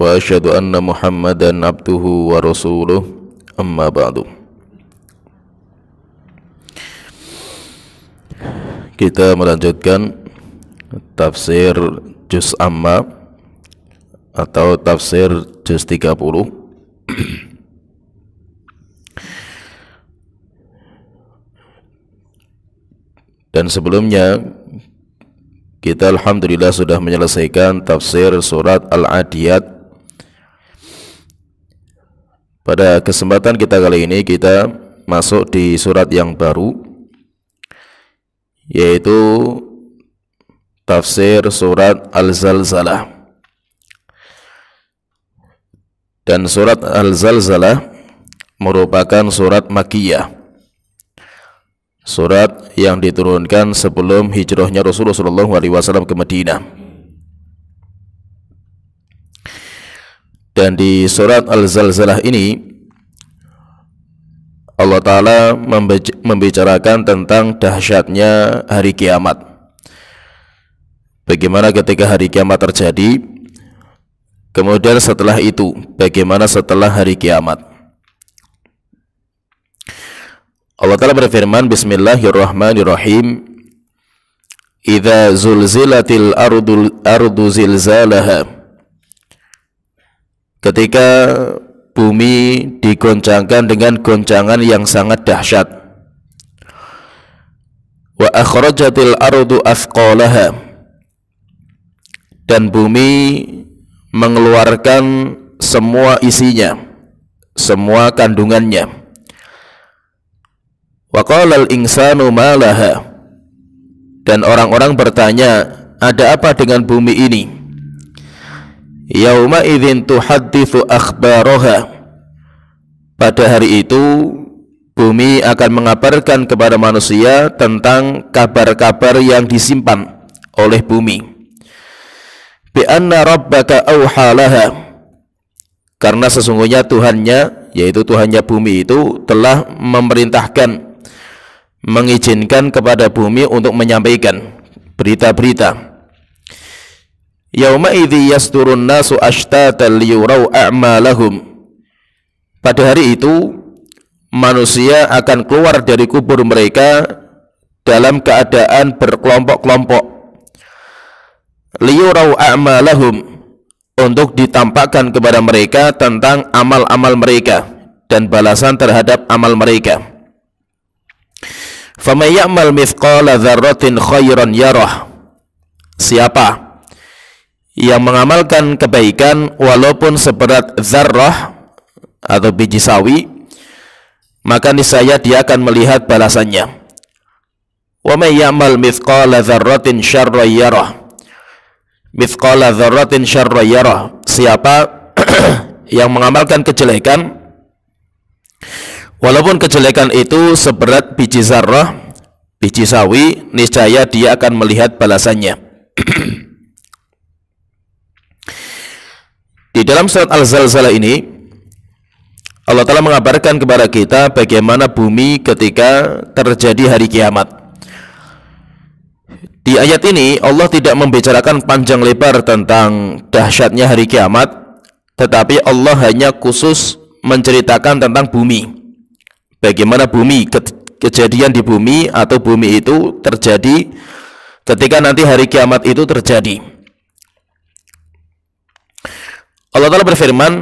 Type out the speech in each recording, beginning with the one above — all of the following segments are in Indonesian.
وأشهد أن abduhu wa ورسوله amma ba'du Kita melanjutkan tafsir juz amma atau tafsir juz 30 Dan sebelumnya kita alhamdulillah sudah menyelesaikan tafsir surat Al-Adiyat pada kesempatan kita kali ini kita masuk di surat yang baru yaitu tafsir surat Al-Zalzalah. Dan surat Al-Zalzalah merupakan surat makkiyah, Surat yang diturunkan sebelum hijrahnya Rasulullah SAW ke Madinah. Dan di surat Al-Zalzalah ini Allah Ta'ala membicarakan tentang dahsyatnya hari kiamat Bagaimana ketika hari kiamat terjadi Kemudian setelah itu Bagaimana setelah hari kiamat Allah Ta'ala berfirman Bismillahirrahmanirrahim Iza zulzilatil ardu, ardu zilzalaha ketika bumi digoncangkan dengan goncangan yang sangat dahsyat wa akhrajatil ardu asqalaha dan bumi mengeluarkan semua isinya semua kandungannya wa qala al insanu malaha dan orang-orang bertanya ada apa dengan bumi ini Yauma idzin tuhaddithu akhbaraha. Pada hari itu bumi akan mengabarkan kepada manusia tentang kabar-kabar yang disimpan oleh bumi. Bi anna rabbaka auhalaha. Karena sesungguhnya Tuhannya yaitu Tuhannya bumi itu telah memerintahkan mengizinkan kepada bumi untuk menyampaikan berita-berita Yauma idzi yasturun nasu ashtatan liyurau a'malahum. Pada hari itu manusia akan keluar dari kubur mereka dalam keadaan berkelompok-kelompok. Liyurau a'malahum untuk ditampakkan kepada mereka tentang amal-amal mereka dan balasan terhadap amal mereka. ya'mal mithqala dzarratin khairan yarah. Siapa yang mengamalkan kebaikan walaupun seberat zarrah atau biji sawi maka niscaya dia akan melihat balasannya wa may ya'mal mithqala dzarratin syarra yarah mithqala dzarratin syarra yarah siapa yang mengamalkan kejelekan walaupun kejelekan itu seberat biji zarrah biji sawi niscaya dia akan melihat balasannya Di dalam surat Al-Zalzalah ini Allah telah mengabarkan kepada kita bagaimana bumi ketika terjadi hari kiamat di ayat ini Allah tidak membicarakan panjang lebar tentang dahsyatnya hari kiamat, tetapi Allah hanya khusus menceritakan tentang bumi. Bagaimana bumi ke kejadian di bumi atau bumi itu terjadi ketika nanti hari kiamat itu terjadi. Allah Ta'ala berfirman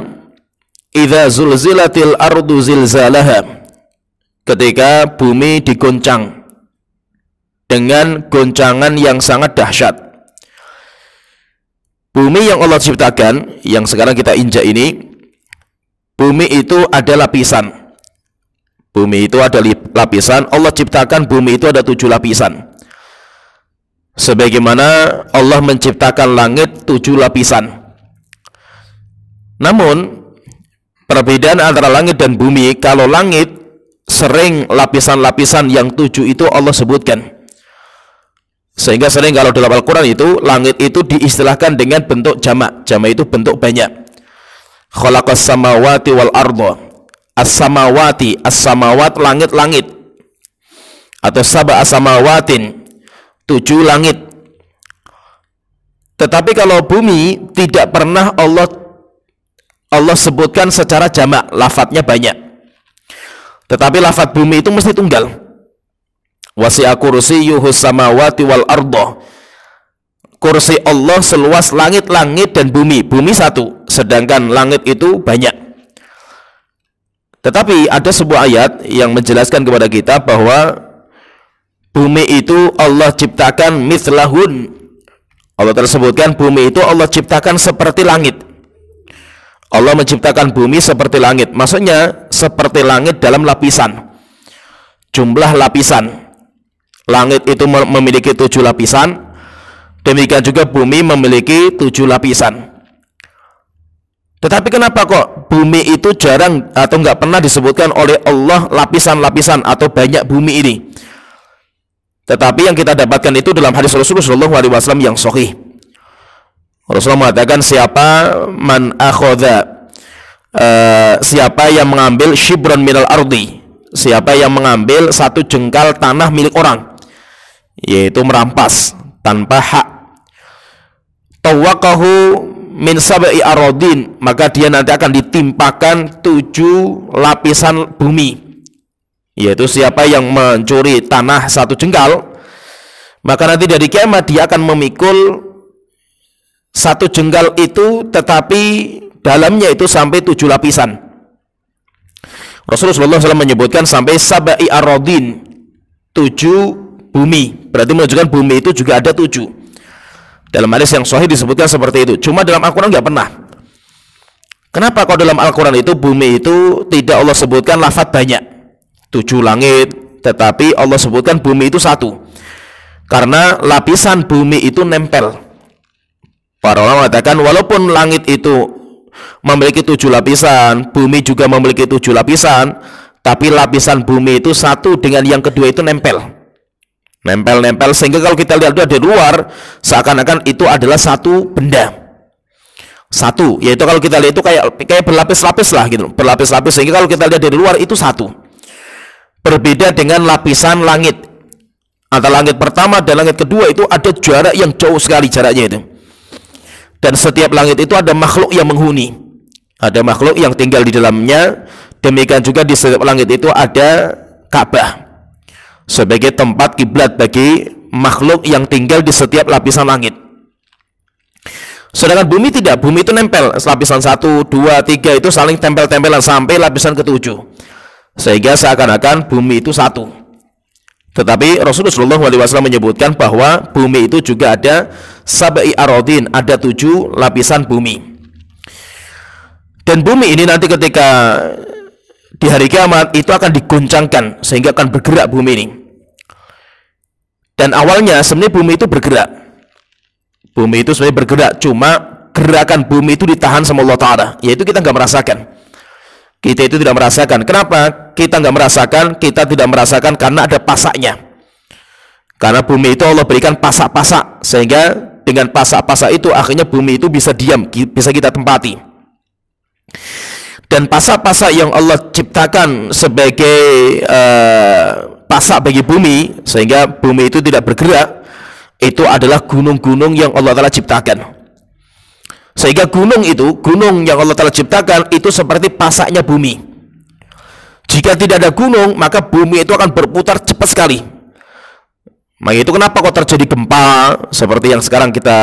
Iza zulzilatil ardu zilzalaha Ketika bumi digoncang Dengan goncangan yang sangat dahsyat Bumi yang Allah ciptakan Yang sekarang kita injak ini Bumi itu ada lapisan Bumi itu ada lapisan Allah ciptakan bumi itu ada tujuh lapisan Sebagaimana Allah menciptakan langit tujuh lapisan namun, perbedaan antara langit dan bumi, kalau langit sering lapisan-lapisan yang tujuh itu Allah sebutkan. Sehingga sering kalau dalam Al-Quran itu, langit itu diistilahkan dengan bentuk jamak. Jamak itu bentuk banyak. Khalaqas samawati wal ardo. As-samawati. As-samawat langit-langit. Atau sabah as-samawatin. Tujuh langit. Tetapi kalau bumi tidak pernah Allah Allah sebutkan secara jamak, lafadznya banyak. Tetapi lafadz bumi itu mesti tunggal. Wasi'a kursiyuhus samawati wal ardo. Kursi Allah seluas langit-langit dan bumi. Bumi satu, sedangkan langit itu banyak. Tetapi ada sebuah ayat yang menjelaskan kepada kita bahwa bumi itu Allah ciptakan mislahun. Allah tersebutkan bumi itu Allah ciptakan seperti langit. Allah menciptakan bumi seperti langit. Maksudnya seperti langit dalam lapisan. Jumlah lapisan. Langit itu memiliki tujuh lapisan. Demikian juga bumi memiliki tujuh lapisan. Tetapi kenapa kok bumi itu jarang atau nggak pernah disebutkan oleh Allah lapisan-lapisan atau banyak bumi ini? Tetapi yang kita dapatkan itu dalam hadis Rasulullah SAW yang sahih Rasulullah mengatakan siapa man akhoda uh, eh, siapa yang mengambil shibron minal ardi siapa yang mengambil satu jengkal tanah milik orang yaitu merampas tanpa hak tawakahu min sab'i arodin maka dia nanti akan ditimpakan tujuh lapisan bumi yaitu siapa yang mencuri tanah satu jengkal maka nanti dari kiamat dia akan memikul satu jenggal itu tetapi dalamnya itu sampai tujuh lapisan. Rasulullah SAW menyebutkan sampai sabai arodin tujuh bumi. Berarti menunjukkan bumi itu juga ada tujuh. Dalam hadis yang sahih disebutkan seperti itu. Cuma dalam Al-Quran nggak pernah. Kenapa kalau dalam Al-Quran itu bumi itu tidak Allah sebutkan lafat banyak. Tujuh langit. Tetapi Allah sebutkan bumi itu satu. Karena lapisan bumi itu nempel Para ulama mengatakan walaupun langit itu memiliki tujuh lapisan, bumi juga memiliki tujuh lapisan, tapi lapisan bumi itu satu dengan yang kedua itu nempel. Nempel-nempel sehingga kalau kita lihat itu dari luar seakan-akan itu adalah satu benda. Satu, yaitu kalau kita lihat itu kayak kayak berlapis-lapis lah gitu, berlapis-lapis sehingga kalau kita lihat dari luar itu satu. Berbeda dengan lapisan langit. Antara langit pertama dan langit kedua itu ada jarak yang jauh sekali jaraknya itu dan setiap langit itu ada makhluk yang menghuni. Ada makhluk yang tinggal di dalamnya. Demikian juga di setiap langit itu ada Ka'bah sebagai tempat kiblat bagi makhluk yang tinggal di setiap lapisan langit. Sedangkan bumi tidak, bumi itu nempel lapisan 1, 2, 3 itu saling tempel-tempelan sampai lapisan ketujuh. Sehingga seakan-akan bumi itu satu. Tetapi Rasulullah SAW menyebutkan bahwa bumi itu juga ada sabai arodin, ada tujuh lapisan bumi. Dan bumi ini nanti ketika di hari kiamat itu akan diguncangkan sehingga akan bergerak bumi ini. Dan awalnya sebenarnya bumi itu bergerak. Bumi itu sebenarnya bergerak, cuma gerakan bumi itu ditahan sama Allah Ta'ala. Yaitu kita nggak merasakan. Kita itu tidak merasakan. Kenapa? Kita nggak merasakan, kita tidak merasakan karena ada pasaknya. Karena bumi itu Allah berikan pasak-pasak sehingga dengan pasak-pasak itu akhirnya bumi itu bisa diam, bisa kita tempati. Dan pasak-pasak yang Allah ciptakan sebagai uh, pasak bagi bumi sehingga bumi itu tidak bergerak itu adalah gunung-gunung yang Allah telah ciptakan. Sehingga gunung itu, gunung yang Allah telah ciptakan itu seperti pasaknya bumi. Jika tidak ada gunung, maka bumi itu akan berputar cepat sekali. Maka nah, itu kenapa kok terjadi gempa seperti yang sekarang kita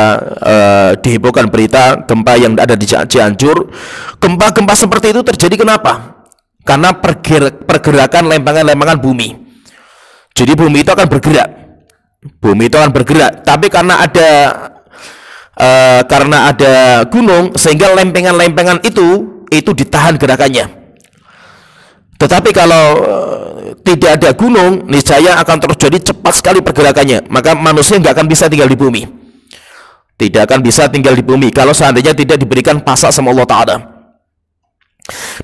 uh, dihebohkan berita gempa yang ada di Cianjur. Gempa-gempa seperti itu terjadi kenapa? Karena perger pergerakan lempengan-lempengan bumi. Jadi bumi itu akan bergerak. Bumi itu akan bergerak, tapi karena ada uh, karena ada gunung sehingga lempengan-lempengan itu itu ditahan gerakannya. Tetapi kalau eh, tidak ada gunung, niscaya akan terjadi cepat sekali pergerakannya. Maka manusia nggak akan bisa tinggal di bumi. Tidak akan bisa tinggal di bumi kalau seandainya tidak diberikan pasak sama Allah Ta'ala.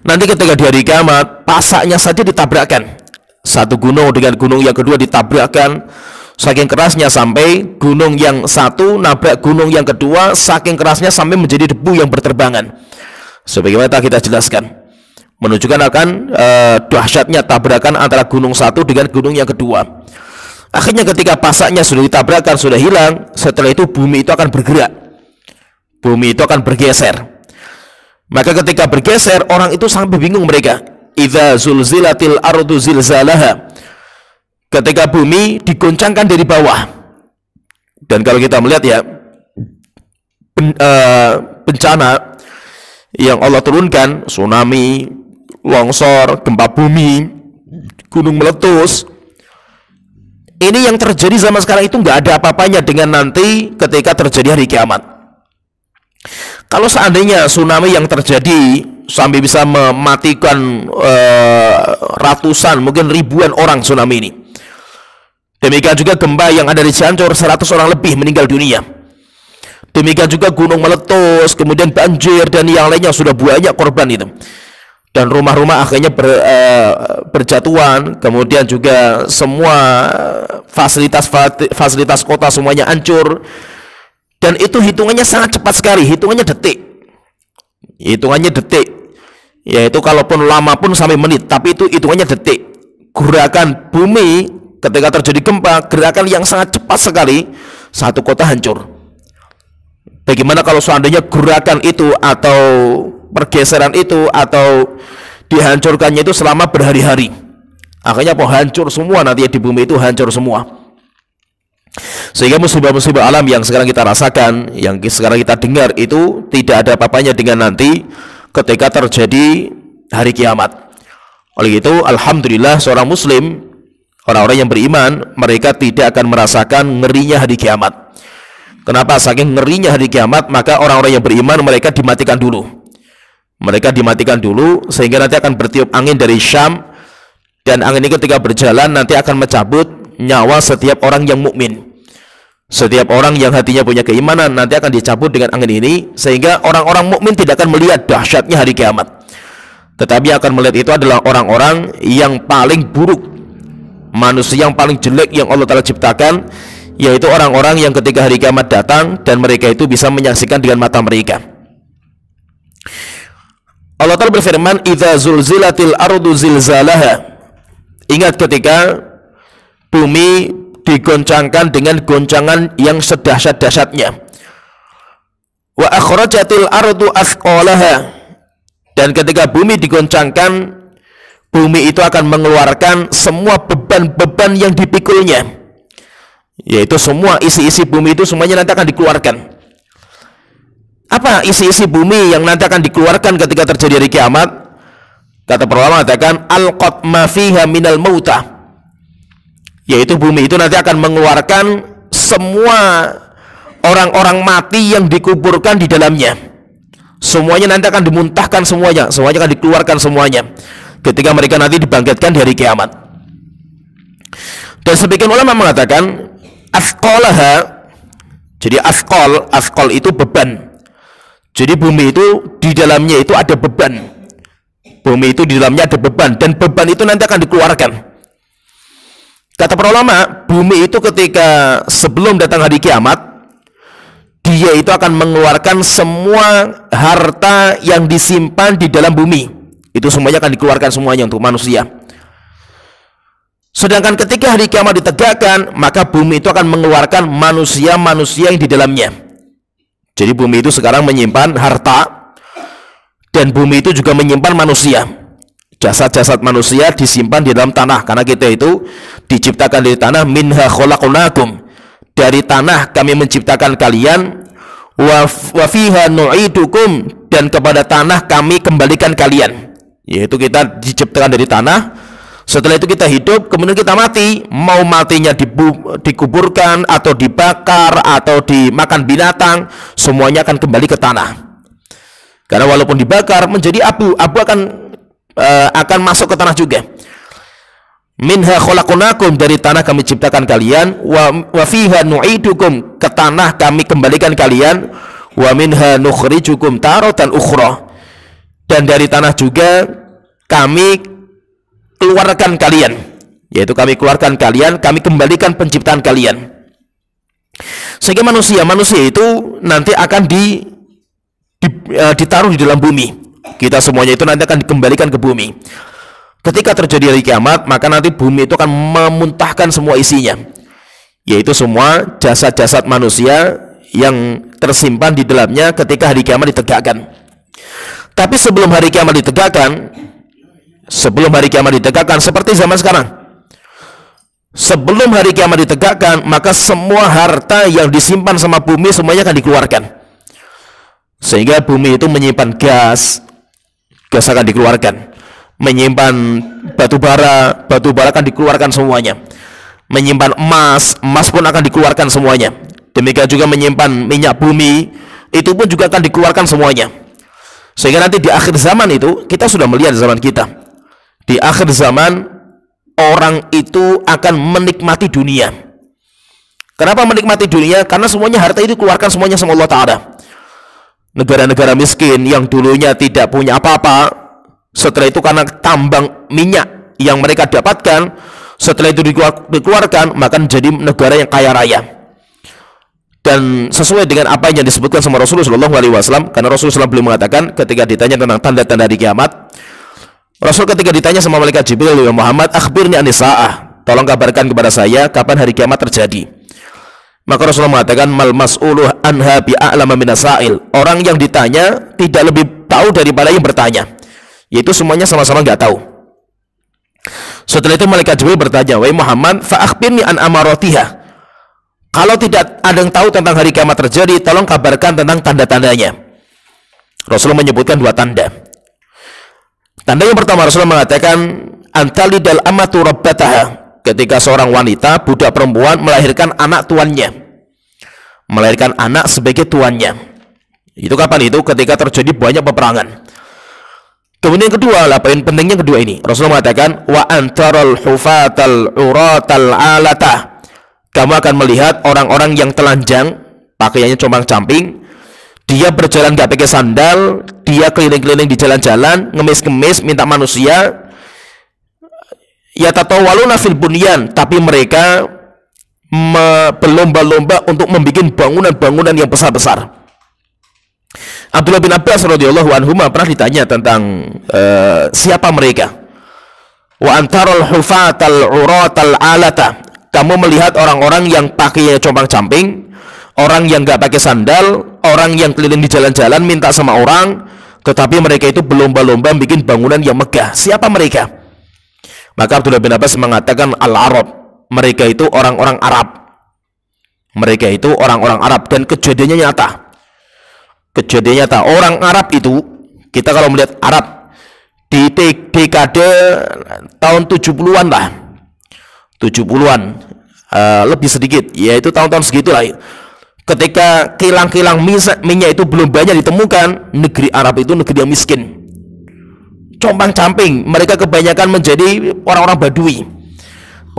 Nanti ketika di hari kiamat, pasaknya saja ditabrakkan. Satu gunung dengan gunung yang kedua ditabrakkan Saking kerasnya sampai gunung yang satu nabrak gunung yang kedua, saking kerasnya sampai menjadi debu yang berterbangan. Sebagaimana tak kita jelaskan, menunjukkan akan e, dahsyatnya tabrakan antara gunung satu dengan gunung yang kedua. Akhirnya ketika pasaknya sudah ditabrakan, sudah hilang, setelah itu bumi itu akan bergerak. Bumi itu akan bergeser. Maka ketika bergeser, orang itu sampai bingung mereka. zulzilatil ardu zilzalaha ketika bumi digoncangkan dari bawah. Dan kalau kita melihat ya ben, uh, eh, bencana yang Allah turunkan, tsunami, longsor, gempa bumi, gunung meletus, ini yang terjadi zaman sekarang itu nggak ada apa-apanya dengan nanti ketika terjadi hari kiamat. Kalau seandainya tsunami yang terjadi sampai bisa mematikan uh, ratusan, mungkin ribuan orang tsunami ini Demikian juga gempa yang ada di Cianjur 100 orang lebih meninggal dunia. Demikian juga gunung meletus, kemudian banjir dan yang lainnya sudah banyak korban itu. Dan rumah-rumah akhirnya ber, uh, berjatuhan, kemudian juga semua fasilitas fasilitas kota semuanya hancur. Dan itu hitungannya sangat cepat sekali, hitungannya detik. Hitungannya detik. Yaitu kalaupun lama pun sampai menit, tapi itu hitungannya detik. Gerakan bumi ketika terjadi gempa gerakan yang sangat cepat sekali satu kota hancur bagaimana kalau seandainya gerakan itu atau pergeseran itu atau dihancurkannya itu selama berhari-hari akhirnya apa hancur semua nanti di bumi itu hancur semua sehingga musibah-musibah alam yang sekarang kita rasakan yang sekarang kita dengar itu tidak ada apa-apanya dengan nanti ketika terjadi hari kiamat oleh itu alhamdulillah seorang muslim Orang-orang yang beriman, mereka tidak akan merasakan ngerinya hari kiamat. Kenapa? Saking ngerinya hari kiamat, maka orang-orang yang beriman mereka dimatikan dulu. Mereka dimatikan dulu sehingga nanti akan bertiup angin dari Syam dan angin ini ketika berjalan nanti akan mencabut nyawa setiap orang yang mukmin. Setiap orang yang hatinya punya keimanan nanti akan dicabut dengan angin ini sehingga orang-orang mukmin tidak akan melihat dahsyatnya hari kiamat. Tetapi akan melihat itu adalah orang-orang yang paling buruk manusia yang paling jelek yang Allah Ta'ala ciptakan yaitu orang-orang yang ketika hari kiamat datang dan mereka itu bisa menyaksikan dengan mata mereka Allah Ta'ala berfirman Iza zulzilatil ardu zilzalaha Ingat ketika bumi digoncangkan dengan goncangan yang sedahsyat-dahsyatnya Wa akhrajatil ardu asqalaha dan ketika bumi digoncangkan bumi itu akan mengeluarkan semua beban-beban yang dipikulnya yaitu semua isi-isi bumi itu semuanya nanti akan dikeluarkan apa isi-isi bumi yang nanti akan dikeluarkan ketika terjadi hari kiamat kata para mengatakan katakan al ma fiha minal mauta yaitu bumi itu nanti akan mengeluarkan semua orang-orang mati yang dikuburkan di dalamnya semuanya nanti akan dimuntahkan semuanya semuanya akan dikeluarkan semuanya ketika mereka nanti dibangkitkan dari kiamat. Dan sebagian ulama mengatakan asqalaha jadi askol asqal itu beban. Jadi bumi itu di dalamnya itu ada beban. Bumi itu di dalamnya ada beban dan beban itu nanti akan dikeluarkan. Kata para ulama, bumi itu ketika sebelum datang hari kiamat, dia itu akan mengeluarkan semua harta yang disimpan di dalam bumi itu semuanya akan dikeluarkan semuanya untuk manusia. Sedangkan ketika hari kiamat ditegakkan, maka bumi itu akan mengeluarkan manusia-manusia yang di dalamnya. Jadi bumi itu sekarang menyimpan harta dan bumi itu juga menyimpan manusia. Jasad-jasad manusia disimpan di dalam tanah karena kita itu diciptakan dari tanah minha kholaqunakum. Dari tanah kami menciptakan kalian wa fiha nu'idukum dan kepada tanah kami kembalikan kalian. Yaitu kita diciptakan dari tanah, setelah itu kita hidup, kemudian kita mati. Mau matinya dibu dikuburkan atau dibakar atau dimakan binatang, semuanya akan kembali ke tanah. Karena walaupun dibakar menjadi abu, abu akan e, akan masuk ke tanah juga. Minha kholakunakum dari tanah kami ciptakan kalian wa, wa fiha nu'idukum ke tanah kami kembalikan kalian wa minha nukhrijukum tarotan ukhra dan dari tanah juga kami keluarkan kalian yaitu kami keluarkan kalian kami kembalikan penciptaan kalian sehingga manusia manusia itu nanti akan di, di e, ditaruh di dalam bumi kita semuanya itu nanti akan dikembalikan ke bumi ketika terjadi hari kiamat maka nanti bumi itu akan memuntahkan semua isinya yaitu semua jasad-jasad manusia yang tersimpan di dalamnya ketika hari kiamat ditegakkan tapi sebelum hari kiamat ditegakkan, sebelum hari kiamat ditegakkan seperti zaman sekarang. Sebelum hari kiamat ditegakkan, maka semua harta yang disimpan sama bumi semuanya akan dikeluarkan. Sehingga bumi itu menyimpan gas, gas akan dikeluarkan. Menyimpan batu bara, batu bara akan dikeluarkan semuanya. Menyimpan emas, emas pun akan dikeluarkan semuanya. Demikian juga menyimpan minyak bumi, itu pun juga akan dikeluarkan semuanya sehingga nanti di akhir zaman itu, kita sudah melihat zaman kita. Di akhir zaman, orang itu akan menikmati dunia. Kenapa menikmati dunia? Karena semuanya harta itu keluarkan semuanya sama Allah Ta'ala. Negara-negara miskin yang dulunya tidak punya apa-apa, setelah itu karena tambang minyak yang mereka dapatkan, setelah itu dikeluarkan, maka menjadi negara yang kaya raya dan sesuai dengan apa yang disebutkan sama Rasulullah Shallallahu Alaihi Wasallam karena Rasulullah SAW belum mengatakan ketika ditanya tentang tanda-tanda di kiamat Rasul ketika ditanya sama malaikat Jibril ya Muhammad akhbirni anisa'ah tolong kabarkan kepada saya kapan hari kiamat terjadi maka Rasulullah mengatakan mal mas'uluh anha bi'a'lama minasail orang yang ditanya tidak lebih tahu daripada yang bertanya yaitu semuanya sama-sama nggak tahu setelah itu malaikat Jibril bertanya wahai Muhammad fa'akhbirni an amarotiha kalau tidak ada yang tahu tentang hari kiamat terjadi, tolong kabarkan tentang tanda-tandanya. Rasulullah menyebutkan dua tanda. Tanda yang pertama Rasulullah mengatakan antali dal amatu rabbataha. Ketika seorang wanita, budak perempuan melahirkan anak tuannya. Melahirkan anak sebagai tuannya. Itu kapan itu? Ketika terjadi banyak peperangan. Kemudian yang kedua, lah, poin pentingnya kedua ini. Rasulullah mengatakan wa antaral hufatal uratal alata kamu akan melihat orang-orang yang telanjang, pakaiannya compang-camping, dia berjalan gak pakai sandal, dia keliling-keliling di jalan-jalan, ngemis-ngemis, minta manusia. Ya tak walau nafil bunian, tapi mereka me berlomba-lomba untuk membuat bangunan-bangunan yang besar-besar. Abdullah bin Abbas radhiyallahu anhu pernah ditanya tentang uh, siapa mereka. Wa antarul hufatal uratal alata kamu melihat orang-orang yang pakai compang-camping, orang yang nggak pakai sandal, orang yang keliling di jalan-jalan minta sama orang, tetapi mereka itu berlomba-lomba bikin bangunan yang megah. Siapa mereka? Maka Abdullah bin Abbas mengatakan al-Arab. Mereka itu orang-orang Arab. Mereka itu orang-orang Arab dan kejadiannya nyata. Kejadiannya nyata. Orang Arab itu kita kalau melihat Arab di dekade tahun 70-an lah 70-an uh, eh, lebih sedikit yaitu tahun-tahun segitulah ketika kilang-kilang minyak itu belum banyak ditemukan negeri Arab itu negeri yang miskin compang camping mereka kebanyakan menjadi orang-orang badui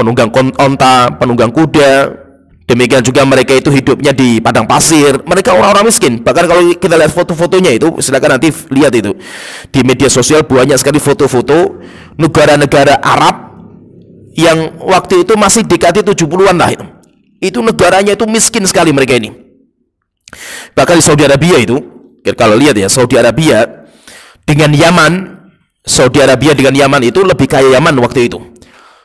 penunggang onta penunggang kuda demikian juga mereka itu hidupnya di padang pasir mereka orang-orang miskin bahkan kalau kita lihat foto-fotonya itu silakan nanti lihat itu di media sosial banyak sekali foto-foto negara-negara Arab yang waktu itu masih dekati 70-an lah itu. Itu negaranya itu miskin sekali mereka ini. Bahkan di Saudi Arabia itu, kalau lihat ya Saudi Arabia dengan Yaman, Saudi Arabia dengan Yaman itu lebih kaya Yaman waktu itu.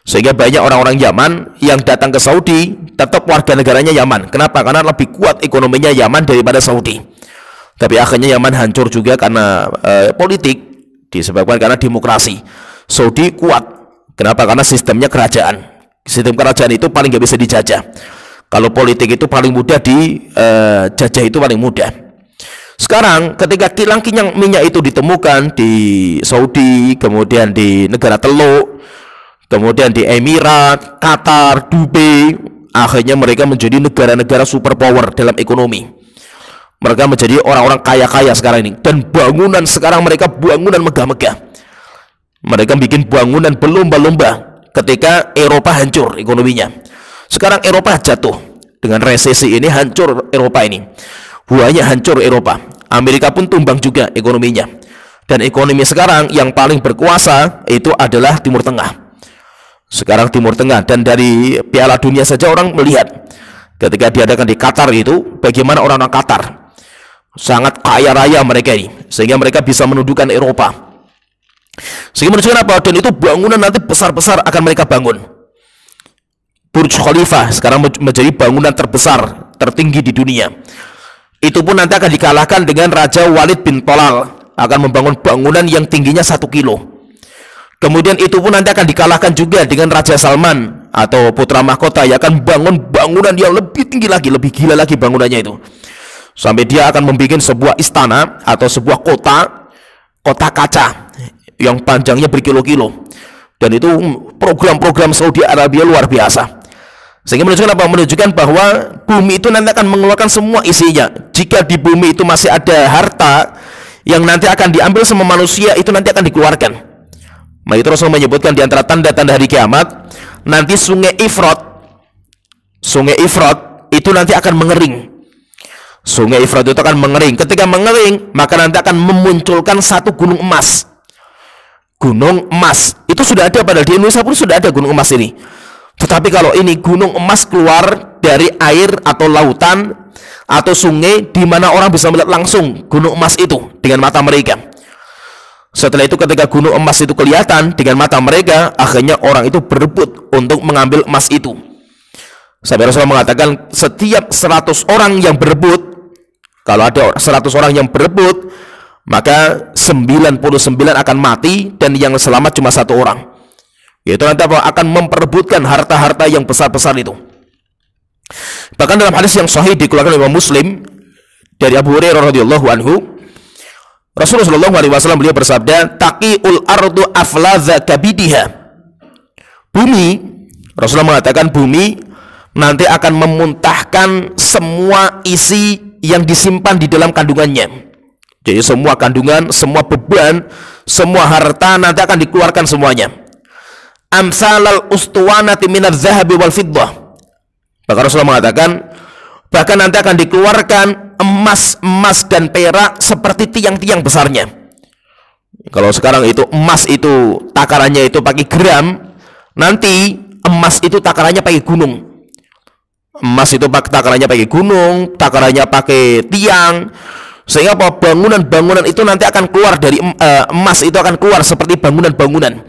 Sehingga banyak orang-orang Yaman yang datang ke Saudi tetap warga negaranya Yaman. Kenapa? Karena lebih kuat ekonominya Yaman daripada Saudi. Tapi akhirnya Yaman hancur juga karena e, politik disebabkan karena demokrasi. Saudi kuat Kenapa? Karena sistemnya kerajaan. Sistem kerajaan itu paling gak bisa dijajah. Kalau politik itu paling mudah dijajah eh, itu paling mudah. Sekarang ketika kilang kinyang minyak itu ditemukan di Saudi, kemudian di negara Teluk, kemudian di Emirat, Qatar, Dubai, akhirnya mereka menjadi negara-negara superpower dalam ekonomi. Mereka menjadi orang-orang kaya-kaya sekarang ini dan bangunan sekarang mereka bangunan megah-megah. Mereka bikin bangunan berlomba-lomba ketika Eropa hancur ekonominya. Sekarang Eropa jatuh dengan resesi ini hancur Eropa ini. Buahnya hancur Eropa. Amerika pun tumbang juga ekonominya. Dan ekonomi sekarang yang paling berkuasa itu adalah Timur Tengah. Sekarang Timur Tengah dan dari Piala Dunia saja orang melihat ketika diadakan di Qatar itu bagaimana orang-orang Qatar sangat kaya raya mereka ini sehingga mereka bisa menundukkan Eropa sehingga menunjukkan apa? Dan itu bangunan nanti besar-besar akan mereka bangun. Burj khalifah sekarang menjadi bangunan terbesar, tertinggi di dunia. Itu pun nanti akan dikalahkan dengan Raja Walid bin Tolal. Akan membangun bangunan yang tingginya satu kilo. Kemudian itu pun nanti akan dikalahkan juga dengan Raja Salman atau putra mahkota yang akan bangun bangunan yang lebih tinggi lagi, lebih gila lagi bangunannya itu. Sampai dia akan membuat sebuah istana atau sebuah kota, kota kaca yang panjangnya berkilo-kilo. Dan itu program-program Saudi Arabia luar biasa. Sehingga menunjukkan apa? Menunjukkan bahwa bumi itu nanti akan mengeluarkan semua isinya. Jika di bumi itu masih ada harta yang nanti akan diambil sama manusia, itu nanti akan dikeluarkan. Maka itu Rasul menyebutkan di antara tanda-tanda hari kiamat, nanti sungai Ifrat, sungai Ifrat itu nanti akan mengering. Sungai Ifrat itu akan mengering. Ketika mengering, maka nanti akan memunculkan satu gunung emas gunung emas. Itu sudah ada padahal di Indonesia pun sudah ada gunung emas ini. Tetapi kalau ini gunung emas keluar dari air atau lautan atau sungai di mana orang bisa melihat langsung gunung emas itu dengan mata mereka. Setelah itu ketika gunung emas itu kelihatan dengan mata mereka, akhirnya orang itu berebut untuk mengambil emas itu. Sampai Rasul mengatakan setiap 100 orang yang berebut, kalau ada 100 orang yang berebut, maka 99 akan mati dan yang selamat cuma satu orang. Yaitu nanti apa? akan memperebutkan harta-harta yang besar-besar itu. Bahkan dalam hadis yang sahih dikeluarkan oleh Muslim dari Abu Hurairah radhiyallahu anhu, Rasulullah Shallallahu alaihi beliau bersabda, "Taqiul ardu aflaza kabidiha." Bumi Rasulullah mengatakan bumi nanti akan memuntahkan semua isi yang disimpan di dalam kandungannya. Jadi semua kandungan, semua beban, semua harta nanti akan dikeluarkan semuanya. Amsalal ustuwanati minadz zahabi wal fiddah. Bahkan Rasulullah mengatakan bahkan nanti akan dikeluarkan emas-emas dan perak seperti tiang-tiang besarnya. Kalau sekarang itu emas itu takarannya itu pakai gram, nanti emas itu takarannya pakai gunung. Emas itu pakai takarannya pakai gunung, takarannya pakai tiang, sehingga apa bangunan-bangunan itu nanti akan keluar dari eh, emas itu akan keluar seperti bangunan-bangunan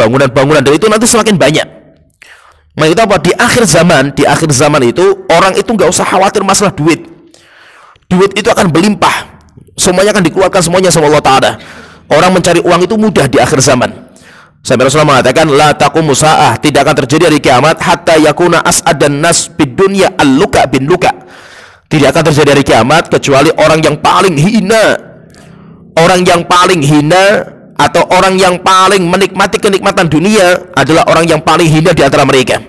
bangunan-bangunan dan itu nanti semakin banyak nah, itu apa? Di akhir zaman, di akhir zaman itu orang itu nggak usah khawatir masalah duit. Duit itu akan berlimpah. Semuanya akan dikeluarkan semuanya sama Allah Taala. Orang mencari uang itu mudah di akhir zaman. Sampai Rasulullah mengatakan la taqumu ah. tidak akan terjadi hari kiamat hatta yakuna as'ad dan nas bid dunya al-luka bin luka. Tidak akan terjadi hari kiamat kecuali orang yang paling hina. Orang yang paling hina atau orang yang paling menikmati kenikmatan dunia adalah orang yang paling hina di antara mereka.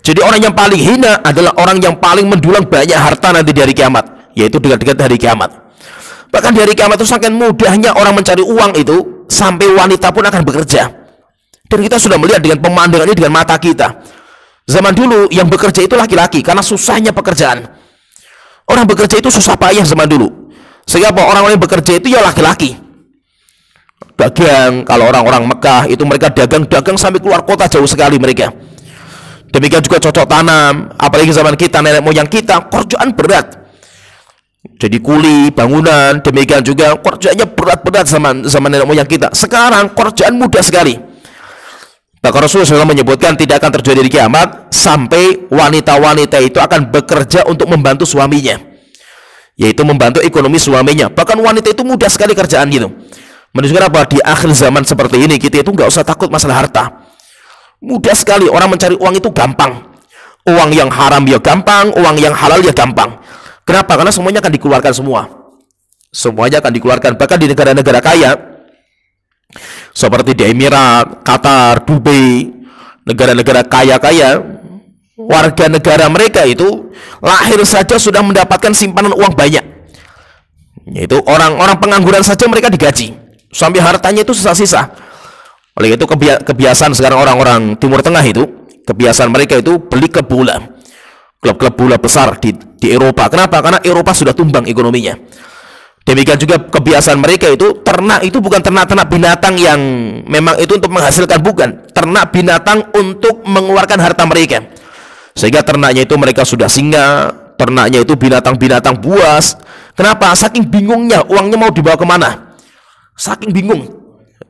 Jadi orang yang paling hina adalah orang yang paling mendulang banyak harta nanti di hari kiamat, yaitu dekat-dekat hari kiamat. Bahkan di hari kiamat itu saking mudahnya orang mencari uang itu sampai wanita pun akan bekerja. Dan kita sudah melihat dengan pemandangannya dengan mata kita. Zaman dulu yang bekerja itu laki-laki karena susahnya pekerjaan. Orang bekerja itu susah payah zaman dulu. Sehingga orang-orang yang bekerja itu ya laki-laki. Dagang, kalau orang-orang Mekah itu mereka dagang-dagang sampai keluar kota jauh sekali mereka. Demikian juga cocok tanam, apalagi zaman kita nenek moyang kita kerjaan berat. Jadi kuli, bangunan, demikian juga kerjaannya berat-berat zaman zaman nenek moyang kita. Sekarang kerjaan mudah sekali. Bahkan Rasulullah SAW menyebutkan tidak akan terjadi di kiamat sampai wanita-wanita itu akan bekerja untuk membantu suaminya. Yaitu membantu ekonomi suaminya. Bahkan wanita itu mudah sekali kerjaan gitu. Menunjukkan apa? Di akhir zaman seperti ini kita itu nggak usah takut masalah harta. Mudah sekali orang mencari uang itu gampang. Uang yang haram ya gampang, uang yang halal ya gampang. Kenapa? Karena semuanya akan dikeluarkan semua. Semuanya akan dikeluarkan. Bahkan di negara-negara kaya, seperti di Emirat, Qatar, Dubai, negara-negara kaya-kaya, warga negara mereka itu lahir saja sudah mendapatkan simpanan uang banyak. Yaitu orang-orang pengangguran saja mereka digaji sampai hartanya itu sisa-sisa. Oleh itu kebiasaan sekarang orang-orang Timur Tengah itu, kebiasaan mereka itu beli ke bola. Klub-klub bola besar di di Eropa. Kenapa? Karena Eropa sudah tumbang ekonominya Demikian juga kebiasaan mereka itu ternak itu bukan ternak-ternak binatang yang memang itu untuk menghasilkan bukan, ternak binatang untuk mengeluarkan harta mereka. Sehingga ternaknya itu mereka sudah singa, ternaknya itu binatang-binatang buas. Kenapa? Saking bingungnya uangnya mau dibawa kemana? Saking bingung.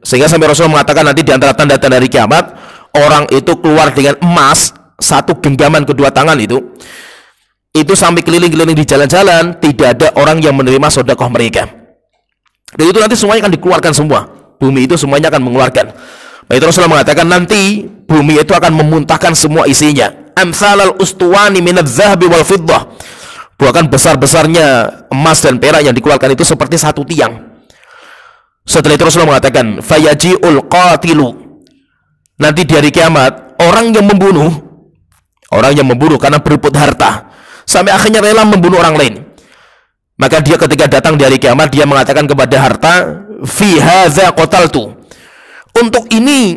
Sehingga sampai Rasul mengatakan nanti di antara tanda-tanda dari kiamat, orang itu keluar dengan emas satu genggaman kedua tangan itu itu sampai keliling-keliling di jalan-jalan tidak ada orang yang menerima sodakoh mereka dan itu nanti semuanya akan dikeluarkan semua bumi itu semuanya akan mengeluarkan Nabi Rasulullah mengatakan nanti bumi itu akan memuntahkan semua isinya. Amsal al ustuwani minat zahbi wal fiddah. Bahkan besar-besarnya emas dan perak yang dikeluarkan itu seperti satu tiang. Setelah itu Rasulullah mengatakan, Fayaji'ul qatilu. Nanti di hari kiamat, orang yang membunuh, orang yang membunuh karena berebut harta, sampai akhirnya rela membunuh orang lain. Maka dia ketika datang dari kiamat dia mengatakan kepada harta fi hadza qataltu. Untuk ini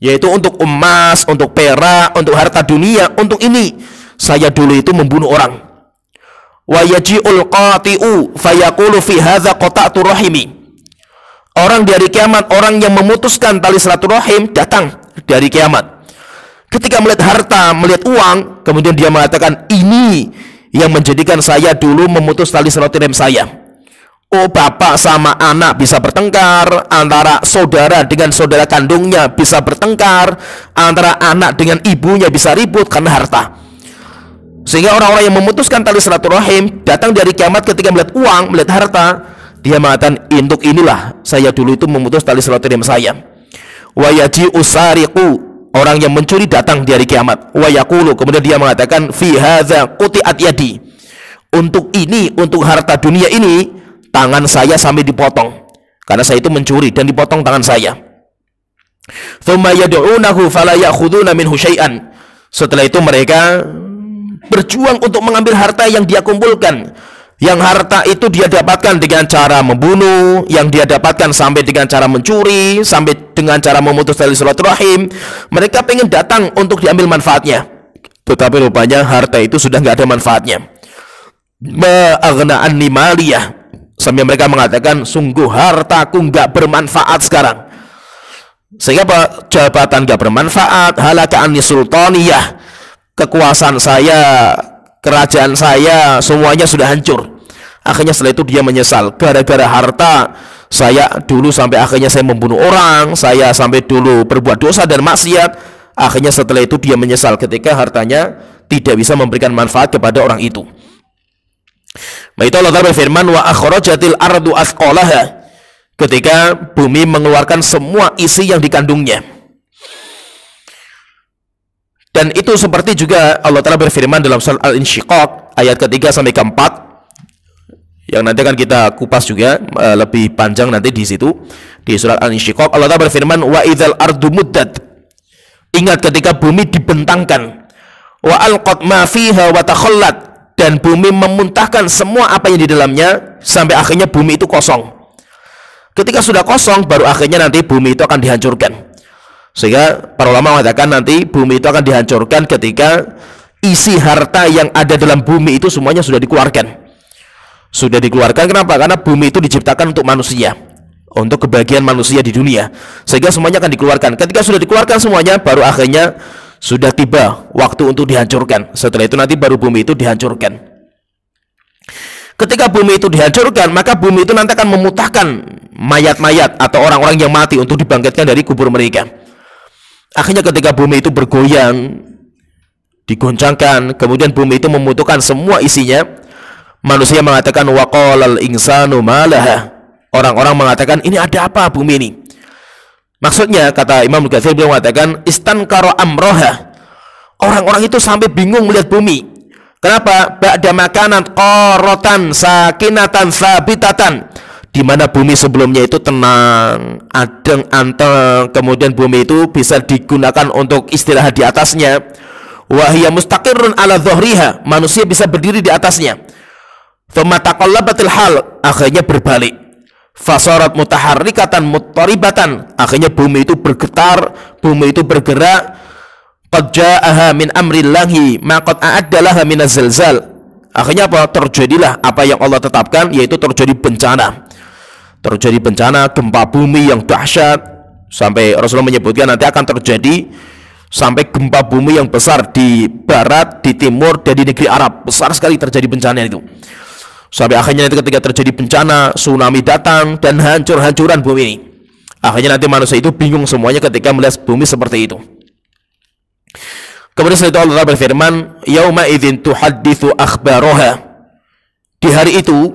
yaitu untuk emas, untuk perak, untuk harta dunia, untuk ini saya dulu itu membunuh orang. Wa yaji'ul qati'u fayaqulu fi hadza qata'tu rahimi. Orang dari kiamat, orang yang memutuskan tali silaturahim datang dari kiamat. Ketika melihat harta, melihat uang, kemudian dia mengatakan, ini yang menjadikan saya dulu memutus tali silaturahim saya. Oh bapak sama anak bisa bertengkar Antara saudara dengan saudara kandungnya bisa bertengkar Antara anak dengan ibunya bisa ribut karena harta Sehingga orang-orang yang memutuskan tali silaturahim Datang dari kiamat ketika melihat uang, melihat harta Dia mengatakan untuk inilah saya dulu itu memutus tali silaturahim saya Wayaji usariku orang yang mencuri datang di hari kiamat wa kemudian dia mengatakan fi haza kutiat yadi untuk ini untuk harta dunia ini tangan saya sampai dipotong karena saya itu mencuri dan dipotong tangan saya thumma setelah itu mereka berjuang untuk mengambil harta yang dia kumpulkan yang harta itu dia dapatkan dengan cara membunuh, yang dia dapatkan sampai dengan cara mencuri, sampai dengan cara memutus tali silaturahim. Mereka ingin datang untuk diambil manfaatnya. Tetapi rupanya harta itu sudah nggak ada manfaatnya. Ma'agna'an nimaliyah. Sampai mereka mengatakan, sungguh hartaku nggak bermanfaat sekarang. Sehingga jabatan nggak bermanfaat, Halaka'an anni sultaniyah. Kekuasaan saya kerajaan saya semuanya sudah hancur akhirnya setelah itu dia menyesal gara-gara harta saya dulu sampai akhirnya saya membunuh orang saya sampai dulu berbuat dosa dan maksiat akhirnya setelah itu dia menyesal ketika hartanya tidak bisa memberikan manfaat kepada orang itu Nah itu Allah Ta'ala berfirman wa akhrajatil ardu asqalaha ketika bumi mengeluarkan semua isi yang dikandungnya dan itu seperti juga Allah Ta'ala berfirman dalam surat Al-Insyiqaq ayat ketiga sampai keempat yang nanti akan kita kupas juga eh, lebih panjang nanti di situ di surat Al-Insyiqaq Allah Ta'ala berfirman wa idzal ardu muddat ingat ketika bumi dibentangkan wa alqat ma fiha wa takhallat dan bumi memuntahkan semua apa yang di dalamnya sampai akhirnya bumi itu kosong ketika sudah kosong baru akhirnya nanti bumi itu akan dihancurkan sehingga para ulama mengatakan nanti bumi itu akan dihancurkan ketika isi harta yang ada dalam bumi itu semuanya sudah dikeluarkan. Sudah dikeluarkan kenapa? Karena bumi itu diciptakan untuk manusia, untuk kebahagiaan manusia di dunia. Sehingga semuanya akan dikeluarkan. Ketika sudah dikeluarkan semuanya, baru akhirnya sudah tiba waktu untuk dihancurkan. Setelah itu nanti baru bumi itu dihancurkan. Ketika bumi itu dihancurkan, maka bumi itu nanti akan memutahkan mayat-mayat atau orang-orang yang mati untuk dibangkitkan dari kubur mereka. Akhirnya ketika bumi itu bergoyang, digoncangkan, kemudian bumi itu membutuhkan semua isinya, manusia mengatakan waqalal insanu malaha. Orang-orang mengatakan ini ada apa bumi ini? Maksudnya kata Imam Ghazali beliau mengatakan karo amroha. Orang-orang itu sampai bingung melihat bumi. Kenapa? Ba'da makanan korotan sakinatan sabitatan di mana bumi sebelumnya itu tenang, adeng anteng, kemudian bumi itu bisa digunakan untuk istirahat di atasnya. Wahia mustaqirun ala zohriha, manusia bisa berdiri di atasnya. Thumma batil hal, akhirnya berbalik. Fasorat mutaharrikatan mutoribatan akhirnya bumi itu bergetar, bumi itu bergerak. Qad ja'aha min amrillahi ma a'addalaha Akhirnya apa? Terjadilah apa yang Allah tetapkan yaitu terjadi bencana terjadi bencana gempa bumi yang dahsyat sampai Rasulullah menyebutkan nanti akan terjadi sampai gempa bumi yang besar di barat, di timur dan di negeri Arab. Besar sekali terjadi bencana itu. Sampai akhirnya nanti ketika terjadi bencana, tsunami datang dan hancur-hancuran bumi ini. Akhirnya nanti manusia itu bingung semuanya ketika melihat bumi seperti itu. Kemudian setelah itu Allah berfirman, "Yauma idzin tuhadditsu akhbaroha." Di hari itu,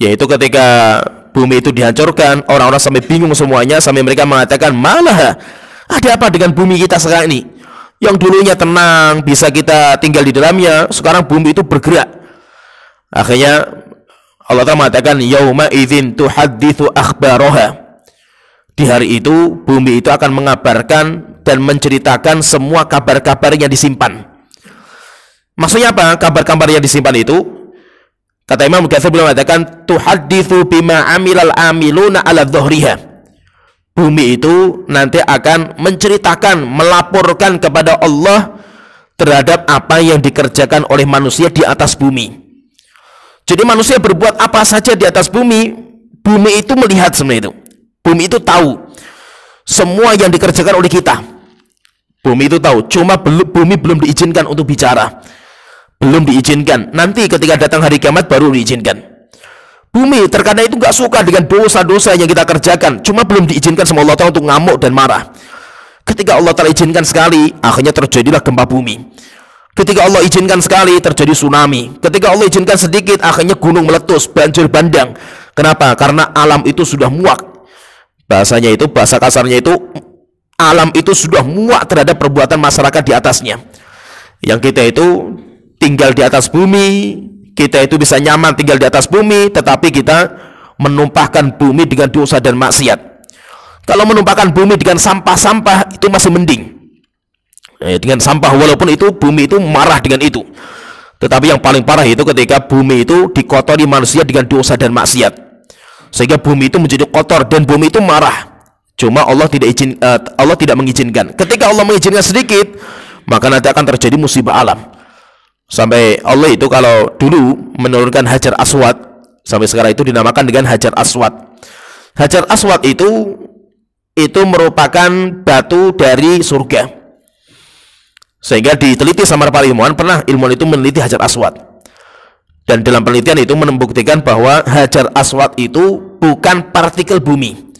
yaitu ketika bumi itu dihancurkan, orang-orang sampai bingung semuanya sampai mereka mengatakan, "Malah, ada apa dengan bumi kita sekarang ini? Yang dulunya tenang, bisa kita tinggal di dalamnya, sekarang bumi itu bergerak." Akhirnya Allah Ta'ala mengatakan, "Yauma izin tuhadditsu akhbaraha." Di hari itu bumi itu akan mengabarkan dan menceritakan semua kabar-kabar yang disimpan. Maksudnya apa? Kabar-kabar yang disimpan itu Kata Imam Ghazali beliau mengatakan tuhaditsu bima amilal amiluna ala dhuhriha. Bumi itu nanti akan menceritakan, melaporkan kepada Allah terhadap apa yang dikerjakan oleh manusia di atas bumi. Jadi manusia berbuat apa saja di atas bumi, bumi itu melihat semua itu. Bumi itu tahu semua yang dikerjakan oleh kita. Bumi itu tahu, cuma bumi belum diizinkan untuk bicara belum diizinkan. Nanti ketika datang hari kiamat baru diizinkan. Bumi terkadang itu nggak suka dengan dosa-dosa yang kita kerjakan, cuma belum diizinkan sama Allah Ta'ala untuk ngamuk dan marah. Ketika Allah Ta'ala izinkan sekali, akhirnya terjadilah gempa bumi. Ketika Allah izinkan sekali, terjadi tsunami. Ketika Allah izinkan sedikit, akhirnya gunung meletus, banjir bandang. Kenapa? Karena alam itu sudah muak. Bahasanya itu, bahasa kasarnya itu, alam itu sudah muak terhadap perbuatan masyarakat di atasnya. Yang kita itu tinggal di atas bumi, kita itu bisa nyaman tinggal di atas bumi, tetapi kita menumpahkan bumi dengan dosa dan maksiat. Kalau menumpahkan bumi dengan sampah-sampah itu masih mending. Eh, dengan sampah walaupun itu bumi itu marah dengan itu. Tetapi yang paling parah itu ketika bumi itu dikotori manusia dengan dosa dan maksiat. Sehingga bumi itu menjadi kotor dan bumi itu marah. Cuma Allah tidak izin uh, Allah tidak mengizinkan. Ketika Allah mengizinkan sedikit, maka nanti akan terjadi musibah alam. Sampai Allah itu kalau dulu menurunkan Hajar Aswad, sampai sekarang itu dinamakan dengan Hajar Aswad. Hajar Aswad itu itu merupakan batu dari surga. Sehingga diteliti sama para ilmuwan, pernah ilmuwan itu meneliti Hajar Aswad. Dan dalam penelitian itu membuktikan bahwa Hajar Aswad itu bukan partikel bumi.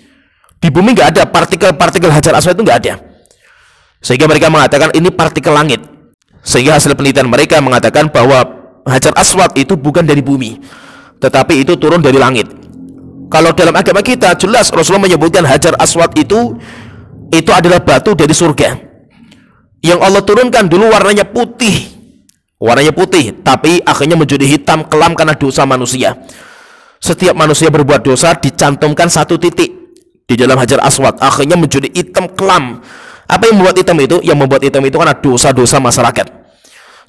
Di bumi nggak ada partikel-partikel Hajar Aswad itu nggak ada. Sehingga mereka mengatakan ini partikel langit sehingga hasil penelitian mereka mengatakan bahwa Hajar Aswad itu bukan dari bumi, tetapi itu turun dari langit. Kalau dalam agama kita jelas Rasulullah menyebutkan Hajar Aswad itu itu adalah batu dari surga yang Allah turunkan dulu warnanya putih warnanya putih tapi akhirnya menjadi hitam kelam karena dosa manusia setiap manusia berbuat dosa dicantumkan satu titik di dalam Hajar Aswad akhirnya menjadi hitam kelam apa yang membuat hitam itu? yang membuat hitam itu karena dosa-dosa masyarakat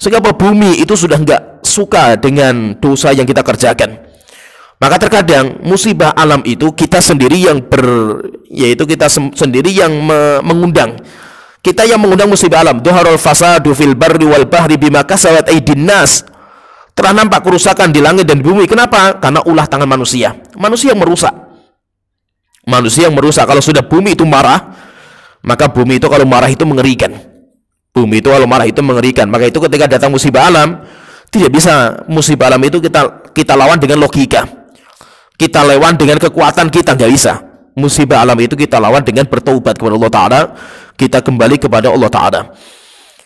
sehingga bumi itu sudah nggak suka dengan dosa yang kita kerjakan. Maka terkadang musibah alam itu kita sendiri yang ber yaitu kita sendiri yang me mengundang. Kita yang mengundang musibah alam. Duharul fasadu fil barri wal bahri bima kasawat aydin nas. Telah nampak kerusakan di langit dan bumi. Kenapa? Karena ulah tangan manusia. Manusia yang merusak. Manusia yang merusak. Kalau sudah bumi itu marah, maka bumi itu kalau marah itu mengerikan. Bumi itu kalau marah itu mengerikan. Maka itu ketika datang musibah alam, tidak bisa musibah alam itu kita kita lawan dengan logika. Kita lawan dengan kekuatan kita nggak bisa. Musibah alam itu kita lawan dengan bertobat kepada Allah Taala. Kita kembali kepada Allah Taala.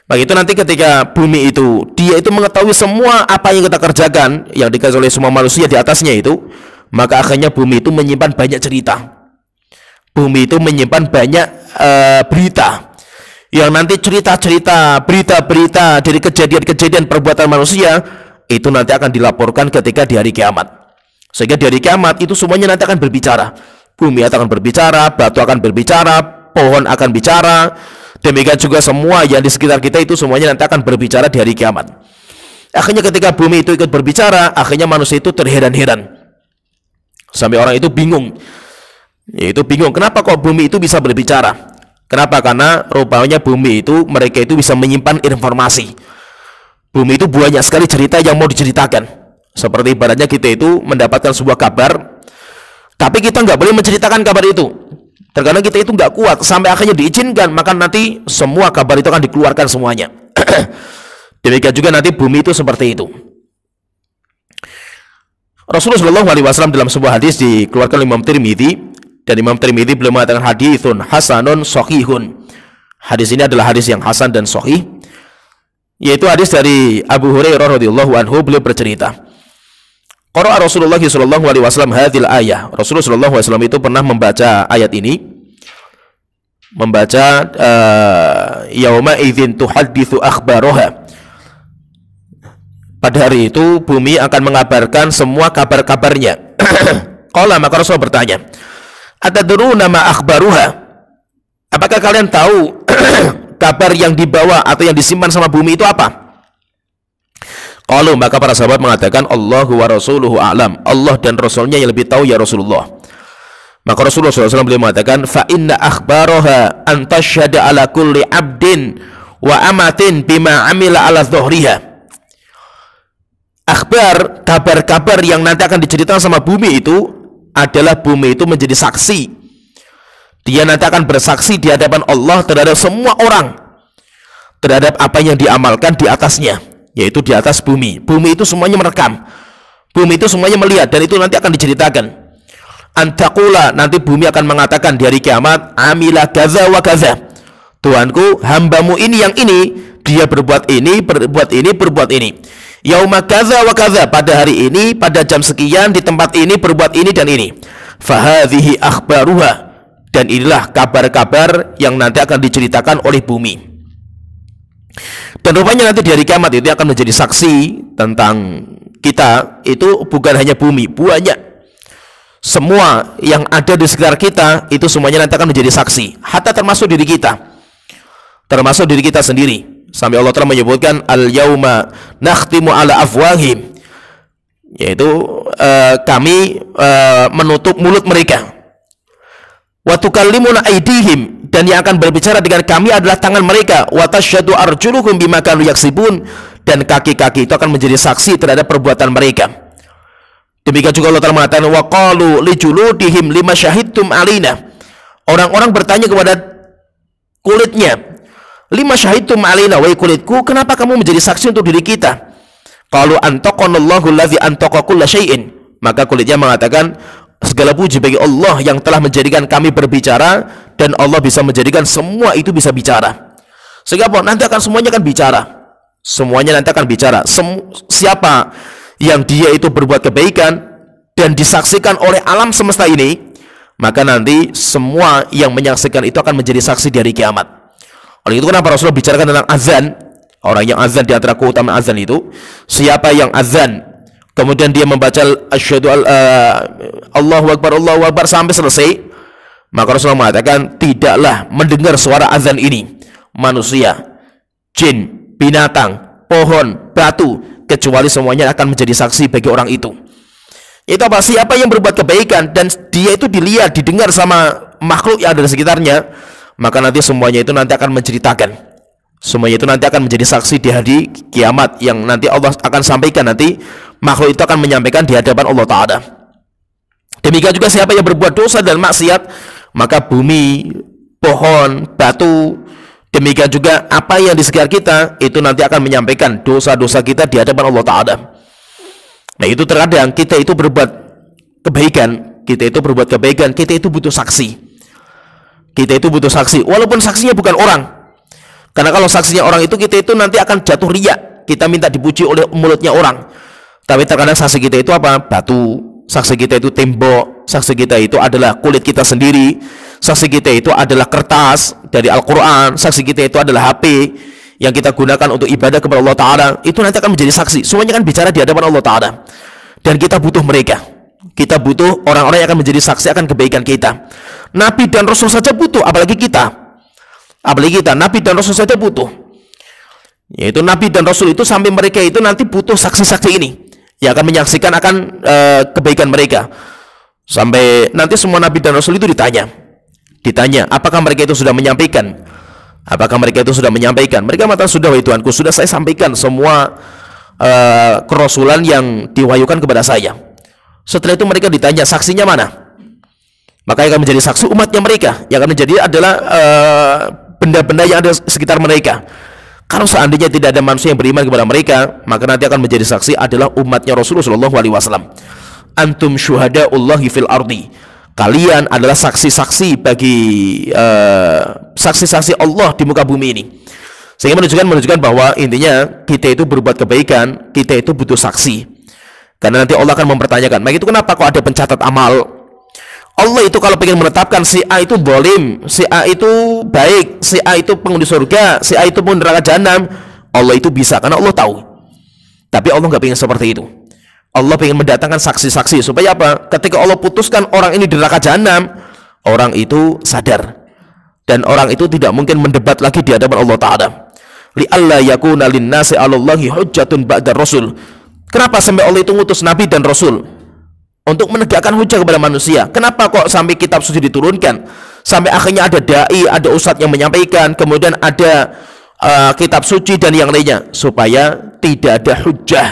Maka itu nanti ketika bumi itu dia itu mengetahui semua apa yang kita kerjakan yang dikasih oleh semua manusia di atasnya itu, maka akhirnya bumi itu menyimpan banyak cerita. Bumi itu menyimpan banyak uh, berita yang nanti cerita-cerita, berita-berita dari kejadian-kejadian perbuatan manusia itu nanti akan dilaporkan ketika di hari kiamat. Sehingga di hari kiamat itu semuanya nanti akan berbicara. Bumi akan berbicara, batu akan berbicara, pohon akan bicara. Demikian juga semua yang di sekitar kita itu semuanya nanti akan berbicara di hari kiamat. Akhirnya ketika bumi itu ikut berbicara, akhirnya manusia itu terheran-heran. Sampai orang itu bingung. Yaitu bingung, kenapa kok bumi itu bisa berbicara? Kenapa? Karena rupanya bumi itu mereka itu bisa menyimpan informasi. Bumi itu banyak sekali cerita yang mau diceritakan. Seperti ibaratnya kita itu mendapatkan sebuah kabar, tapi kita nggak boleh menceritakan kabar itu. Terkadang kita itu nggak kuat sampai akhirnya diizinkan, maka nanti semua kabar itu akan dikeluarkan semuanya. Demikian juga nanti bumi itu seperti itu. Rasulullah SAW dalam sebuah hadis dikeluarkan oleh Imam Tirmidzi dan Imam Tirmidzi belum mengatakan hadisun hasanun sohihun. Hadis ini adalah hadis yang hasan dan sohih. Yaitu hadis dari Abu Hurairah radhiyallahu anhu beliau bercerita. Qara'a Rasulullah sallallahu alaihi wasallam hadzal ayah. Rasulullah sallallahu alaihi wasallam itu pernah membaca ayat ini membaca uh, yauma idzin tuhadditsu akhbaroha. Pada hari itu bumi akan mengabarkan semua kabar-kabarnya. Qala maka Rasul bertanya, Atadruna ma akhbaruha? Apakah kalian tahu kabar yang dibawa atau yang disimpan sama bumi itu apa? Kalau maka para sahabat mengatakan Allahu wa rasuluhu a'lam. Allah dan rasulnya yang lebih tahu ya Rasulullah. Maka Rasulullah SAW beliau mengatakan fa inna akhbaraha an ala kulli abdin wa amatin bima amila ala dhuhriha. Akhbar kabar-kabar yang nanti akan diceritakan sama bumi itu adalah bumi itu menjadi saksi. Dia nanti akan bersaksi di hadapan Allah terhadap semua orang terhadap apa yang diamalkan di atasnya, yaitu di atas bumi. Bumi itu semuanya merekam. Bumi itu semuanya melihat dan itu nanti akan diceritakan. Antakula nanti bumi akan mengatakan di hari kiamat, amila gaza wa gaza. Tuanku hambamu ini yang ini, dia berbuat ini, berbuat ini, berbuat ini yauma wa kaza pada hari ini pada jam sekian di tempat ini berbuat ini dan ini fahadhihi akhbaruha dan inilah kabar-kabar yang nanti akan diceritakan oleh bumi dan rupanya nanti di hari kiamat itu akan menjadi saksi tentang kita itu bukan hanya bumi banyak semua yang ada di sekitar kita itu semuanya nanti akan menjadi saksi hatta termasuk diri kita termasuk diri kita sendiri Sampai Allah telah menyebutkan al-yauma nakhtimu ala afwahim yaitu uh, kami uh, menutup mulut mereka. Wa tukallimuna aydihim dan yang akan berbicara dengan kami adalah tangan mereka. Wa tasyhadu arjuluhum bima kanu yaksibun dan kaki-kaki itu akan menjadi saksi terhadap perbuatan mereka. Demikian juga Allah Ta'ala mengatakan wa qalu lijuludihim lima syahidtum alina. Orang-orang bertanya kepada kulitnya, Lima syahidtum alaina wa kulitku, kenapa kamu menjadi saksi untuk diri kita? Kalau antokon allazi antaqa kulla Maka kulitnya mengatakan, segala puji bagi Allah yang telah menjadikan kami berbicara dan Allah bisa menjadikan semua itu bisa bicara. Sehingga apa? Nanti akan semuanya akan bicara. Semuanya nanti akan bicara. Sem siapa yang dia itu berbuat kebaikan dan disaksikan oleh alam semesta ini, maka nanti semua yang menyaksikan itu akan menjadi saksi dari kiamat. Oleh itu kenapa Rasulullah bicarakan tentang azan. Orang yang azan di antara keutamaan azan itu, siapa yang azan kemudian dia membaca asyhadu al, uh, eh, Allahu akbar Allahu akbar sampai selesai, maka Rasulullah mengatakan tidaklah mendengar suara azan ini manusia, jin, binatang, pohon, batu kecuali semuanya akan menjadi saksi bagi orang itu. Itu apa? Siapa yang berbuat kebaikan dan dia itu dilihat, didengar sama makhluk yang ada di sekitarnya, maka nanti semuanya itu nanti akan menceritakan semuanya itu nanti akan menjadi saksi di hari kiamat yang nanti Allah akan sampaikan nanti makhluk itu akan menyampaikan di hadapan Allah Ta'ala demikian juga siapa yang berbuat dosa dan maksiat maka bumi, pohon, batu demikian juga apa yang di sekitar kita itu nanti akan menyampaikan dosa-dosa kita di hadapan Allah Ta'ala nah itu terkadang kita itu berbuat kebaikan kita itu berbuat kebaikan kita itu butuh saksi kita itu butuh saksi, walaupun saksinya bukan orang. Karena kalau saksinya orang itu kita itu nanti akan jatuh riak. Kita minta dipuji oleh mulutnya orang. Tapi terkadang saksi kita itu apa? Batu. Saksi kita itu tembok. Saksi kita itu adalah kulit kita sendiri. Saksi kita itu adalah kertas dari Al-Quran. Saksi kita itu adalah HP yang kita gunakan untuk ibadah kepada Allah Ta'ala. Itu nanti akan menjadi saksi. Semuanya kan bicara di hadapan Allah Ta'ala. Dan kita butuh mereka. Kita butuh orang-orang yang akan menjadi saksi akan kebaikan kita. Nabi dan Rasul saja butuh, apalagi kita. Apalagi kita, Nabi dan Rasul saja butuh. Yaitu Nabi dan Rasul itu sampai mereka itu nanti butuh saksi-saksi ini yang akan menyaksikan akan e, kebaikan mereka. Sampai nanti semua Nabi dan Rasul itu ditanya. Ditanya, apakah mereka itu sudah menyampaikan? Apakah mereka itu sudah menyampaikan? Mereka mengatakan, sudah wahai Tuhanku, sudah saya sampaikan semua e, eh, kerosulan yang diwahyukan kepada saya. Setelah itu mereka ditanya saksinya mana? Maka yang akan menjadi saksi umatnya mereka. Yang akan menjadi adalah eh, benda-benda uh, yang ada sekitar mereka. Kalau seandainya tidak ada manusia yang beriman kepada mereka, maka nanti akan menjadi saksi adalah umatnya Rasulullah Shallallahu Alaihi Wasallam. Antum Allahi fil ardi. Kalian adalah saksi-saksi bagi eh, saksi-saksi uh, Allah di muka bumi ini. Sehingga menunjukkan menunjukkan bahwa intinya kita itu berbuat kebaikan, kita itu butuh saksi. Karena nanti Allah akan mempertanyakan. Maka itu kenapa kok ada pencatat amal? Allah itu kalau ingin menetapkan si A itu bolim, si A itu baik, si A itu penghuni surga, si A itu pun neraka jahanam. Allah itu bisa karena Allah tahu. Tapi Allah nggak ingin seperti itu. Allah ingin mendatangkan saksi-saksi supaya apa? Ketika Allah putuskan orang ini di neraka jahanam, orang itu sadar dan orang itu tidak mungkin mendebat lagi di hadapan Allah Taala li'alla yakuna linnasi 'alallahi hujjatun ba'da rasul Kenapa sampai Allah itu ngutus nabi dan rasul? Untuk menegakkan hujah kepada manusia. Kenapa kok sampai kitab suci diturunkan? Sampai akhirnya ada dai, ada ustadz yang menyampaikan, kemudian ada uh, kitab suci dan yang lainnya supaya tidak ada hujah,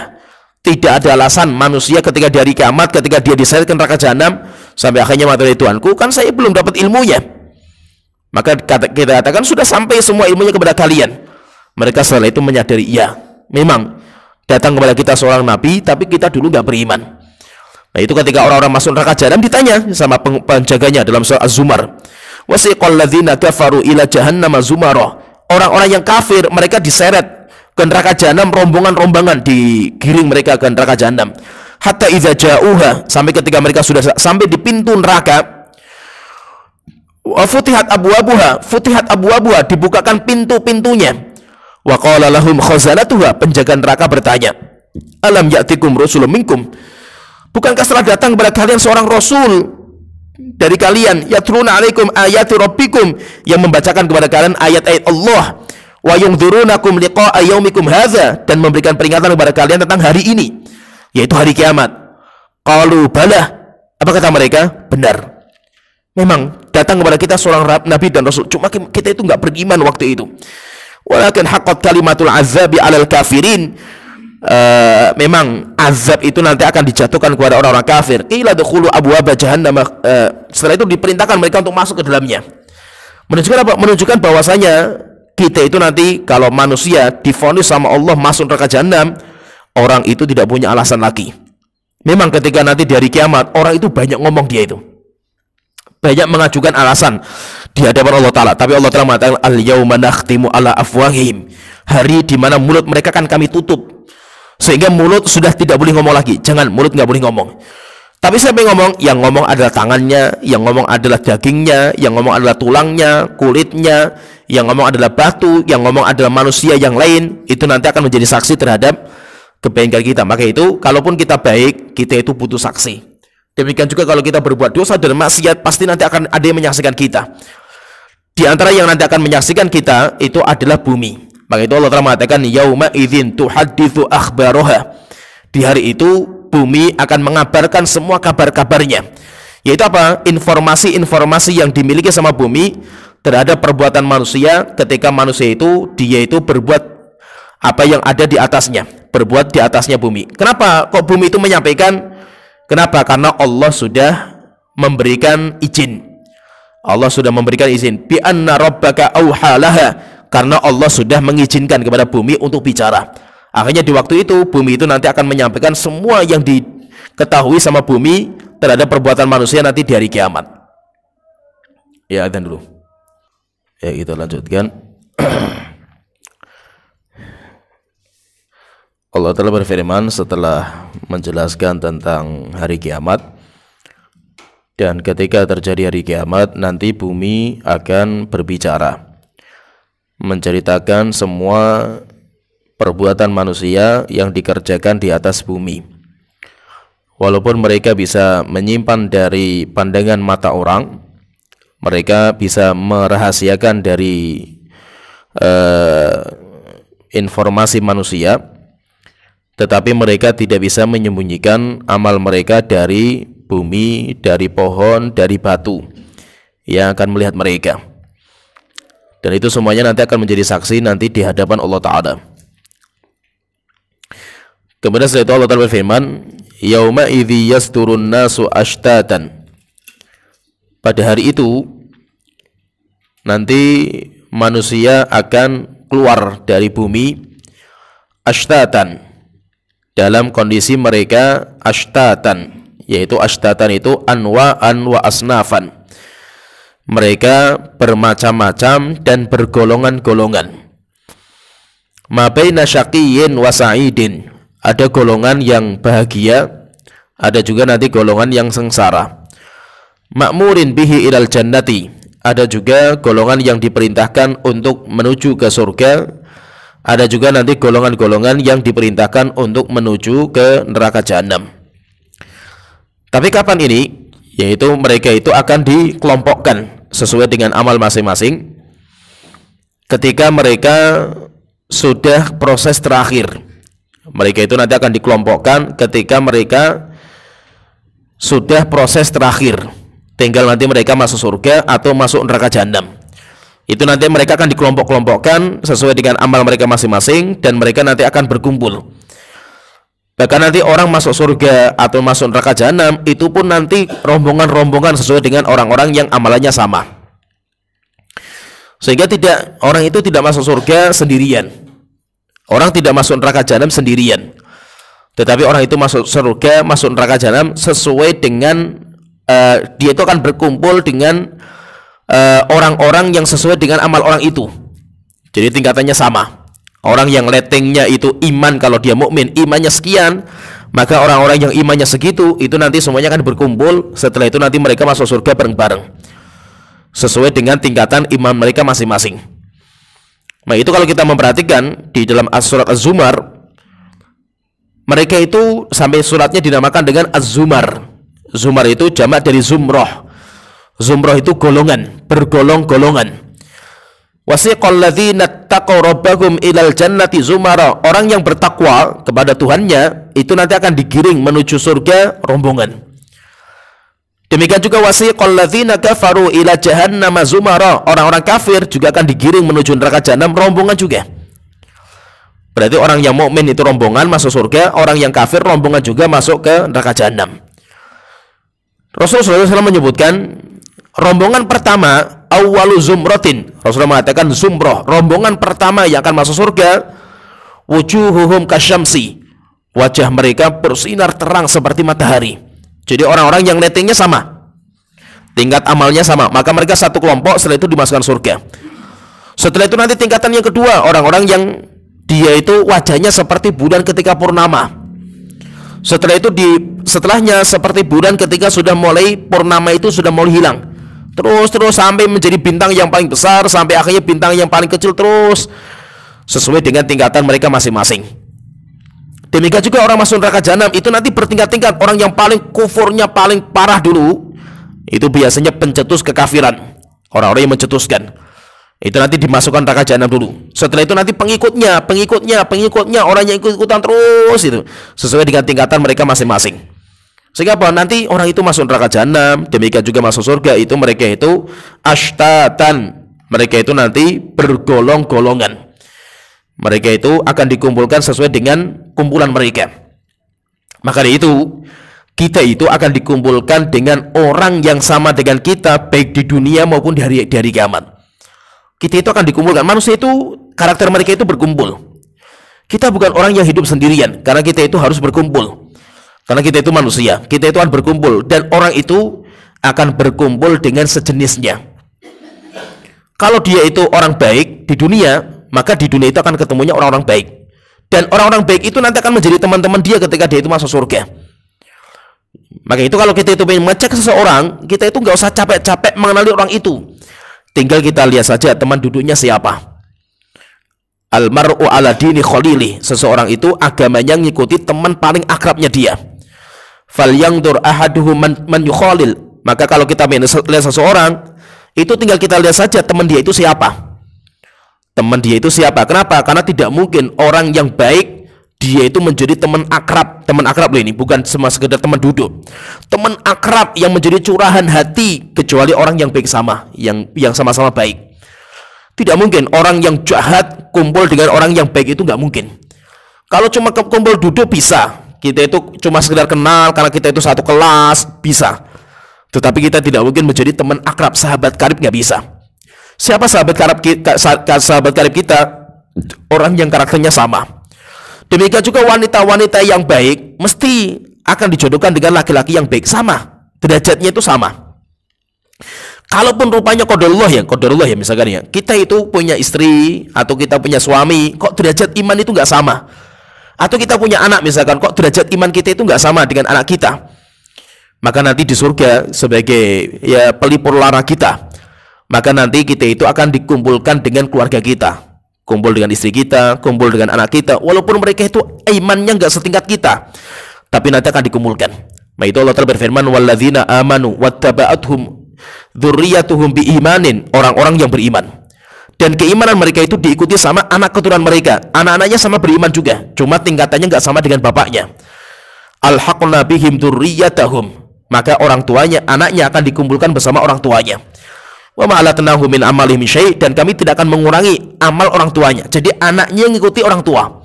tidak ada alasan manusia ketika dari kiamat, ketika dia diseret ke neraka jahanam sampai akhirnya materi Tuhanku kan saya belum dapat ilmunya. Maka kita katakan sudah sampai semua ilmunya kepada kalian. Mereka setelah itu menyadari ya memang datang kepada kita seorang nabi tapi kita dulu nggak beriman. Nah itu ketika orang-orang masuk neraka jahanam ditanya sama penjaganya dalam surah Az-Zumar. kafaru ila jahannam zumarah. Orang-orang yang kafir mereka diseret ke neraka jahanam rombongan-rombongan digiring mereka ke neraka jahanam. Hatta idza ja'uha sampai ketika mereka sudah sampai di pintu neraka Futihat abu abuha, futihat abu abuha, dibukakan pintu-pintunya. Wa qala lahum khazanatuha, penjaga neraka bertanya, "Alam ya'tikum rusulun minkum?" Bukankah setelah datang kepada kalian seorang rasul dari kalian yatruna alaikum ayati rabbikum yang membacakan kepada kalian ayat-ayat Allah wa yungdhurunakum liqa'a yaumikum hadza dan memberikan peringatan kepada kalian tentang hari ini yaitu hari kiamat qalu bala apa kata mereka benar memang datang kepada kita seorang Nabi dan Rasul cuma kita itu nggak beriman waktu itu Walakin haqqat kalimatul azabi alal kafirin. Uh, memang azab itu nanti akan dijatuhkan kepada orang-orang kafir. Qila dukhulu abwaaba jahannam. Uh, setelah itu diperintahkan mereka untuk masuk ke dalamnya. Menunjukkan apa? Menunjukkan bahwasanya kita itu nanti kalau manusia difonis sama Allah masuk neraka jahannam, orang itu tidak punya alasan lagi. Memang ketika nanti dari kiamat, orang itu banyak ngomong dia itu banyak mengajukan alasan di hadapan Allah Ta'ala tapi Allah Ta'ala mengatakan al yauma nakhtimu ala afwahim hari di mana mulut mereka akan kami tutup sehingga mulut sudah tidak boleh ngomong lagi jangan mulut nggak boleh ngomong tapi siapa yang ngomong? Yang ngomong adalah tangannya, yang ngomong adalah dagingnya, yang ngomong adalah tulangnya, kulitnya, yang ngomong adalah batu, yang ngomong adalah manusia yang lain. Itu nanti akan menjadi saksi terhadap kebaikan kita. Maka itu, kalaupun kita baik, kita itu butuh saksi. Demikian juga kalau kita berbuat dosa dan maksiat, pasti nanti akan ada yang menyaksikan kita. Di antara yang nanti akan menyaksikan kita itu adalah bumi. Maka itu Allah telah mengatakan yauma idzin tuhaddithu akhbaroha. Di hari itu bumi akan mengabarkan semua kabar-kabarnya. Yaitu apa? Informasi-informasi yang dimiliki sama bumi terhadap perbuatan manusia ketika manusia itu dia itu berbuat apa yang ada di atasnya, berbuat di atasnya bumi. Kenapa kok bumi itu menyampaikan Kenapa? Karena Allah sudah memberikan izin. Allah sudah memberikan izin. Bi anna rabbaka auhalaha. Karena Allah sudah mengizinkan kepada bumi untuk bicara. Akhirnya di waktu itu bumi itu nanti akan menyampaikan semua yang diketahui sama bumi terhadap perbuatan manusia nanti di hari kiamat. Ya, dan dulu. Ya, kita lanjutkan. Allah telah berfirman setelah menjelaskan tentang hari kiamat dan ketika terjadi hari kiamat nanti bumi akan berbicara menceritakan semua perbuatan manusia yang dikerjakan di atas bumi walaupun mereka bisa menyimpan dari pandangan mata orang mereka bisa merahasiakan dari eh, informasi manusia tetapi mereka tidak bisa menyembunyikan amal mereka dari bumi, dari pohon, dari batu yang akan melihat mereka. Dan itu semuanya nanti akan menjadi saksi nanti di hadapan Allah Ta'ala. Kemudian setelah itu Allah Ta'ala berfirman, Yawma idhi yasturun nasu ashtatan. Pada hari itu, nanti manusia akan keluar dari bumi ashtatan dalam kondisi mereka ashtatan yaitu ashtatan itu anwa anwa asnafan mereka bermacam-macam dan bergolongan-golongan mabaina syaqiyin wa sa'idin ada golongan yang bahagia ada juga nanti golongan yang sengsara makmurin bihi ilal jannati ada juga golongan yang diperintahkan untuk menuju ke surga ada juga nanti golongan-golongan yang diperintahkan untuk menuju ke neraka jahanam. Tapi kapan ini? Yaitu mereka itu akan dikelompokkan sesuai dengan amal masing-masing ketika mereka sudah proses terakhir. Mereka itu nanti akan dikelompokkan ketika mereka sudah proses terakhir. Tinggal nanti mereka masuk surga atau masuk neraka jahanam itu nanti mereka akan dikelompok-kelompokkan sesuai dengan amal mereka masing-masing dan mereka nanti akan berkumpul bahkan nanti orang masuk surga atau masuk neraka jahanam itu pun nanti rombongan-rombongan sesuai dengan orang-orang yang amalannya sama sehingga tidak orang itu tidak masuk surga sendirian orang tidak masuk neraka jahanam sendirian tetapi orang itu masuk surga masuk neraka jahanam sesuai dengan uh, dia itu akan berkumpul dengan Eh, orang-orang uh, yang sesuai dengan amal orang itu. Jadi tingkatannya sama. Orang yang letengnya itu iman kalau dia mukmin, imannya sekian, maka orang-orang yang imannya segitu itu nanti semuanya akan berkumpul, setelah itu nanti mereka masuk surga bareng-bareng. Sesuai dengan tingkatan iman mereka masing-masing. Nah, itu kalau kita memperhatikan di dalam surat Az-Zumar mereka itu sampai suratnya dinamakan dengan Az-Zumar. Zumar itu jamak dari zumroh Zumrah itu golongan, bergolong-golongan. Wasiqal ladzina taqaw rabbahum ilal jannati zumara. Orang yang bertakwa kepada Tuhannya itu nanti akan digiring menuju surga rombongan. Demikian juga wasiqal ladzina kafaru ila jahannama zumara. Orang-orang kafir juga akan digiring menuju neraka jahanam rombongan juga. Berarti orang yang mukmin itu rombongan masuk surga, orang yang kafir rombongan juga masuk ke neraka jahanam. Rasulullah SAW menyebutkan Rombongan pertama awalu zumrotin. Rasulullah mengatakan zumroh. Rombongan pertama yang akan masuk surga wujuhuhum kasyamsi. Wajah mereka bersinar terang seperti matahari. Jadi orang-orang yang nettingnya sama. Tingkat amalnya sama. Maka mereka satu kelompok setelah itu dimasukkan surga. Setelah itu nanti tingkatan yang kedua orang-orang yang dia itu wajahnya seperti bulan ketika purnama. Setelah itu di setelahnya seperti bulan ketika sudah mulai purnama itu sudah mulai hilang. Terus terus sampai menjadi bintang yang paling besar sampai akhirnya bintang yang paling kecil terus sesuai dengan tingkatan mereka masing-masing. Demikian juga orang masuk neraka jahanam itu nanti bertingkat-tingkat. Orang yang paling kufurnya paling parah dulu itu biasanya pencetus kekafiran. Orang-orang yang mencetuskan. Itu nanti dimasukkan neraka jahanam dulu. Setelah itu nanti pengikutnya, pengikutnya, pengikutnya orang yang ikut-ikutan terus itu sesuai dengan tingkatan mereka masing-masing. Sehingga apa? Nanti orang itu masuk neraka jahanam, demikian juga masuk surga itu mereka itu ashtatan. Mereka itu nanti bergolong-golongan. Mereka itu akan dikumpulkan sesuai dengan kumpulan mereka. Maka dari itu, kita itu akan dikumpulkan dengan orang yang sama dengan kita baik di dunia maupun di hari di hari kiamat. Kita itu akan dikumpulkan. Manusia itu karakter mereka itu berkumpul. Kita bukan orang yang hidup sendirian karena kita itu harus berkumpul. Karena kita itu manusia, kita itu akan berkumpul dan orang itu akan berkumpul dengan sejenisnya. Kalau dia itu orang baik di dunia, maka di dunia itu akan ketemunya orang-orang baik. Dan orang-orang baik itu nanti akan menjadi teman-teman dia ketika dia itu masuk surga. Maka itu kalau kita itu ingin mengecek seseorang, kita itu nggak usah capek-capek mengenali orang itu. Tinggal kita lihat saja teman duduknya siapa. Almaru ala dini khalili. Seseorang itu agamanya ngikuti teman paling akrabnya dia dur ahaduhu man, man yukhalil. Maka kalau kita melihat seseorang, itu tinggal kita lihat saja teman dia itu siapa. Teman dia itu siapa? Kenapa? Karena tidak mungkin orang yang baik dia itu menjadi teman akrab. Teman akrab loh ini bukan cuma sekedar teman duduk. Teman akrab yang menjadi curahan hati kecuali orang yang baik sama, yang yang sama-sama baik. Tidak mungkin orang yang jahat kumpul dengan orang yang baik itu nggak mungkin. Kalau cuma kumpul duduk bisa, kita itu cuma sekedar kenal karena kita itu satu kelas, bisa. Tetapi kita tidak mungkin menjadi teman akrab, sahabat karib nggak bisa. Siapa sahabat karib kita? Sahabat karib kita orang yang karakternya sama. Demikian juga wanita-wanita yang baik mesti akan dijodohkan dengan laki-laki yang baik sama. Derajatnya itu sama. Kalaupun rupanya kodolullah ya, kodolullah ya misalkan ya, kita itu punya istri atau kita punya suami, kok derajat iman itu nggak sama atau kita punya anak misalkan, kok derajat iman kita itu nggak sama dengan anak kita. Maka nanti di surga sebagai ya pelipur lara kita. Maka nanti kita itu akan dikumpulkan dengan keluarga kita. Kumpul dengan istri kita, kumpul dengan anak kita. Walaupun mereka itu imannya nggak setingkat kita. Tapi nanti akan dikumpulkan. Nah itu Allah terberfirman. berfirman, amanu biimanin Orang-orang yang beriman dan keimanan mereka itu diikuti sama anak keturunan mereka. Anak-anaknya sama beriman juga, cuma tingkatannya nggak sama dengan bapaknya. Alhaqna nabihim dzurriyyatahum. Maka orang tuanya, anaknya akan dikumpulkan bersama orang tuanya. Wa ma'alatnahu min min syai' dan kami tidak akan mengurangi amal orang tuanya. Jadi anaknya yang ikuti orang tua.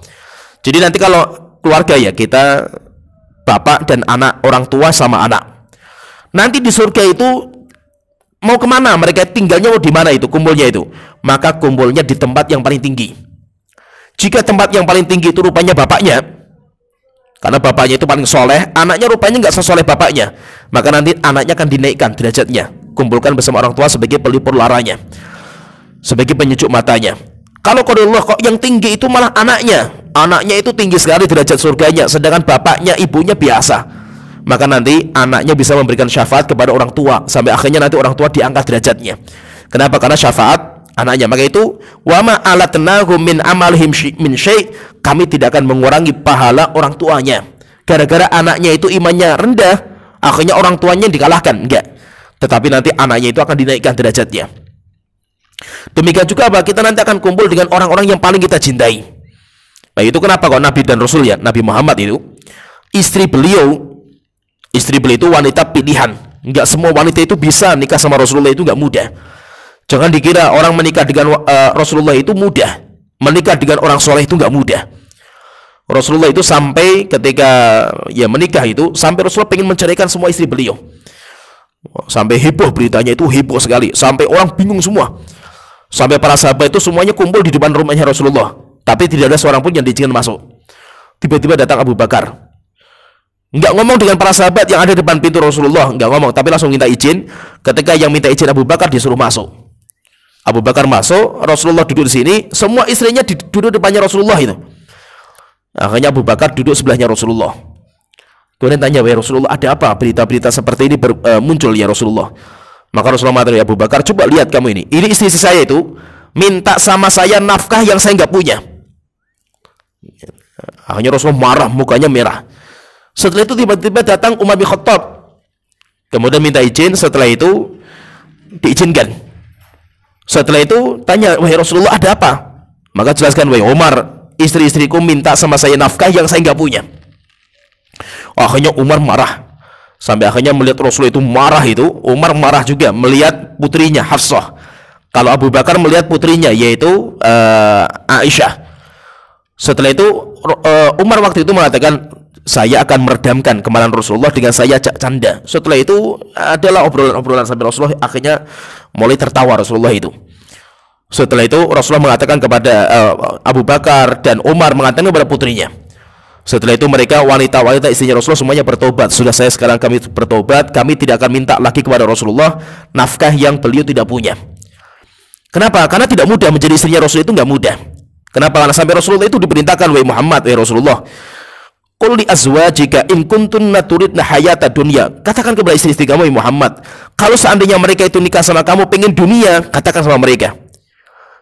Jadi nanti kalau keluarga ya kita bapak dan anak, orang tua sama anak. Nanti di surga itu mau kemana mereka tinggalnya mau di mana itu kumpulnya itu maka kumpulnya di tempat yang paling tinggi jika tempat yang paling tinggi itu rupanya bapaknya karena bapaknya itu paling soleh anaknya rupanya nggak sesoleh bapaknya maka nanti anaknya akan dinaikkan derajatnya kumpulkan bersama orang tua sebagai pelipur laranya sebagai penyejuk matanya kalau Allah kok yang tinggi itu malah anaknya anaknya itu tinggi sekali derajat surganya sedangkan bapaknya ibunya biasa maka nanti anaknya bisa memberikan syafaat kepada orang tua sampai akhirnya nanti orang tua diangkat derajatnya. Kenapa? Karena syafaat anaknya. Maka itu wama alatnahu min amalhim min syai kami tidak akan mengurangi pahala orang tuanya. Gara-gara anaknya itu imannya rendah, akhirnya orang tuanya dikalahkan. Enggak. Tetapi nanti anaknya itu akan dinaikkan derajatnya. Demikian juga apa? Kita nanti akan kumpul dengan orang-orang yang paling kita cintai. Nah, itu kenapa kok Nabi dan Rasul ya, Nabi Muhammad itu istri beliau Istri beliau itu wanita pilihan. Enggak semua wanita itu bisa nikah sama Rasulullah itu enggak mudah. Jangan dikira orang menikah dengan uh, Rasulullah itu mudah. Menikah dengan orang soleh itu enggak mudah. Rasulullah itu sampai ketika ya menikah itu sampai Rasulullah pengen menceraikan semua istri beliau. Sampai heboh beritanya itu heboh sekali. Sampai orang bingung semua. Sampai para sahabat itu semuanya kumpul di depan rumahnya Rasulullah. Tapi tidak ada seorang pun yang diizinkan masuk. Tiba-tiba datang Abu Bakar. Enggak ngomong dengan para sahabat yang ada di depan pintu Rasulullah, enggak ngomong, tapi langsung minta izin. Ketika yang minta izin Abu Bakar disuruh masuk. Abu Bakar masuk, Rasulullah duduk di sini, semua istrinya duduk depannya Rasulullah itu. Akhirnya Abu Bakar duduk sebelahnya Rasulullah. Kemudian tanya, "Ya Rasulullah, ada apa berita-berita seperti ini ber, uh, eh, muncul ya Rasulullah?" Maka Rasulullah mengatakan, "Ya Abu Bakar, coba lihat kamu ini. Ini istri saya itu minta sama saya nafkah yang saya nggak punya." Akhirnya Rasulullah marah, mukanya merah. Setelah itu tiba-tiba datang Umar bin Khattab. Kemudian minta izin, setelah itu diizinkan. Setelah itu tanya, "Wahai Rasulullah, ada apa?" Maka jelaskan, "Wahai Umar, istri-istriku minta sama saya nafkah yang saya nggak punya." Akhirnya Umar marah. Sampai akhirnya melihat Rasul itu marah itu, Umar marah juga melihat putrinya Hafsah. Kalau Abu Bakar melihat putrinya yaitu uh, Aisyah. Setelah itu uh, Umar waktu itu mengatakan saya akan meredamkan kemarahan Rasulullah dengan saya canda. Setelah itu adalah obrolan-obrolan sampai Rasulullah akhirnya mulai tertawa Rasulullah itu. Setelah itu Rasulullah mengatakan kepada uh, Abu Bakar dan Umar mengatakan kepada putrinya. Setelah itu mereka wanita-wanita istrinya Rasulullah semuanya bertobat. Sudah saya sekarang kami bertobat, kami tidak akan minta lagi kepada Rasulullah nafkah yang beliau tidak punya. Kenapa? Karena tidak mudah menjadi istrinya Rasulullah itu nggak mudah. Kenapa? Karena sampai Rasulullah itu diperintahkan oleh Muhammad, oleh Rasulullah, kalau di azwajika in kuntunna turidna hayata dunia. Katakan kepada istri-istri kamu Muhammad, kalau seandainya mereka itu nikah sama kamu pengen dunia, katakan sama mereka.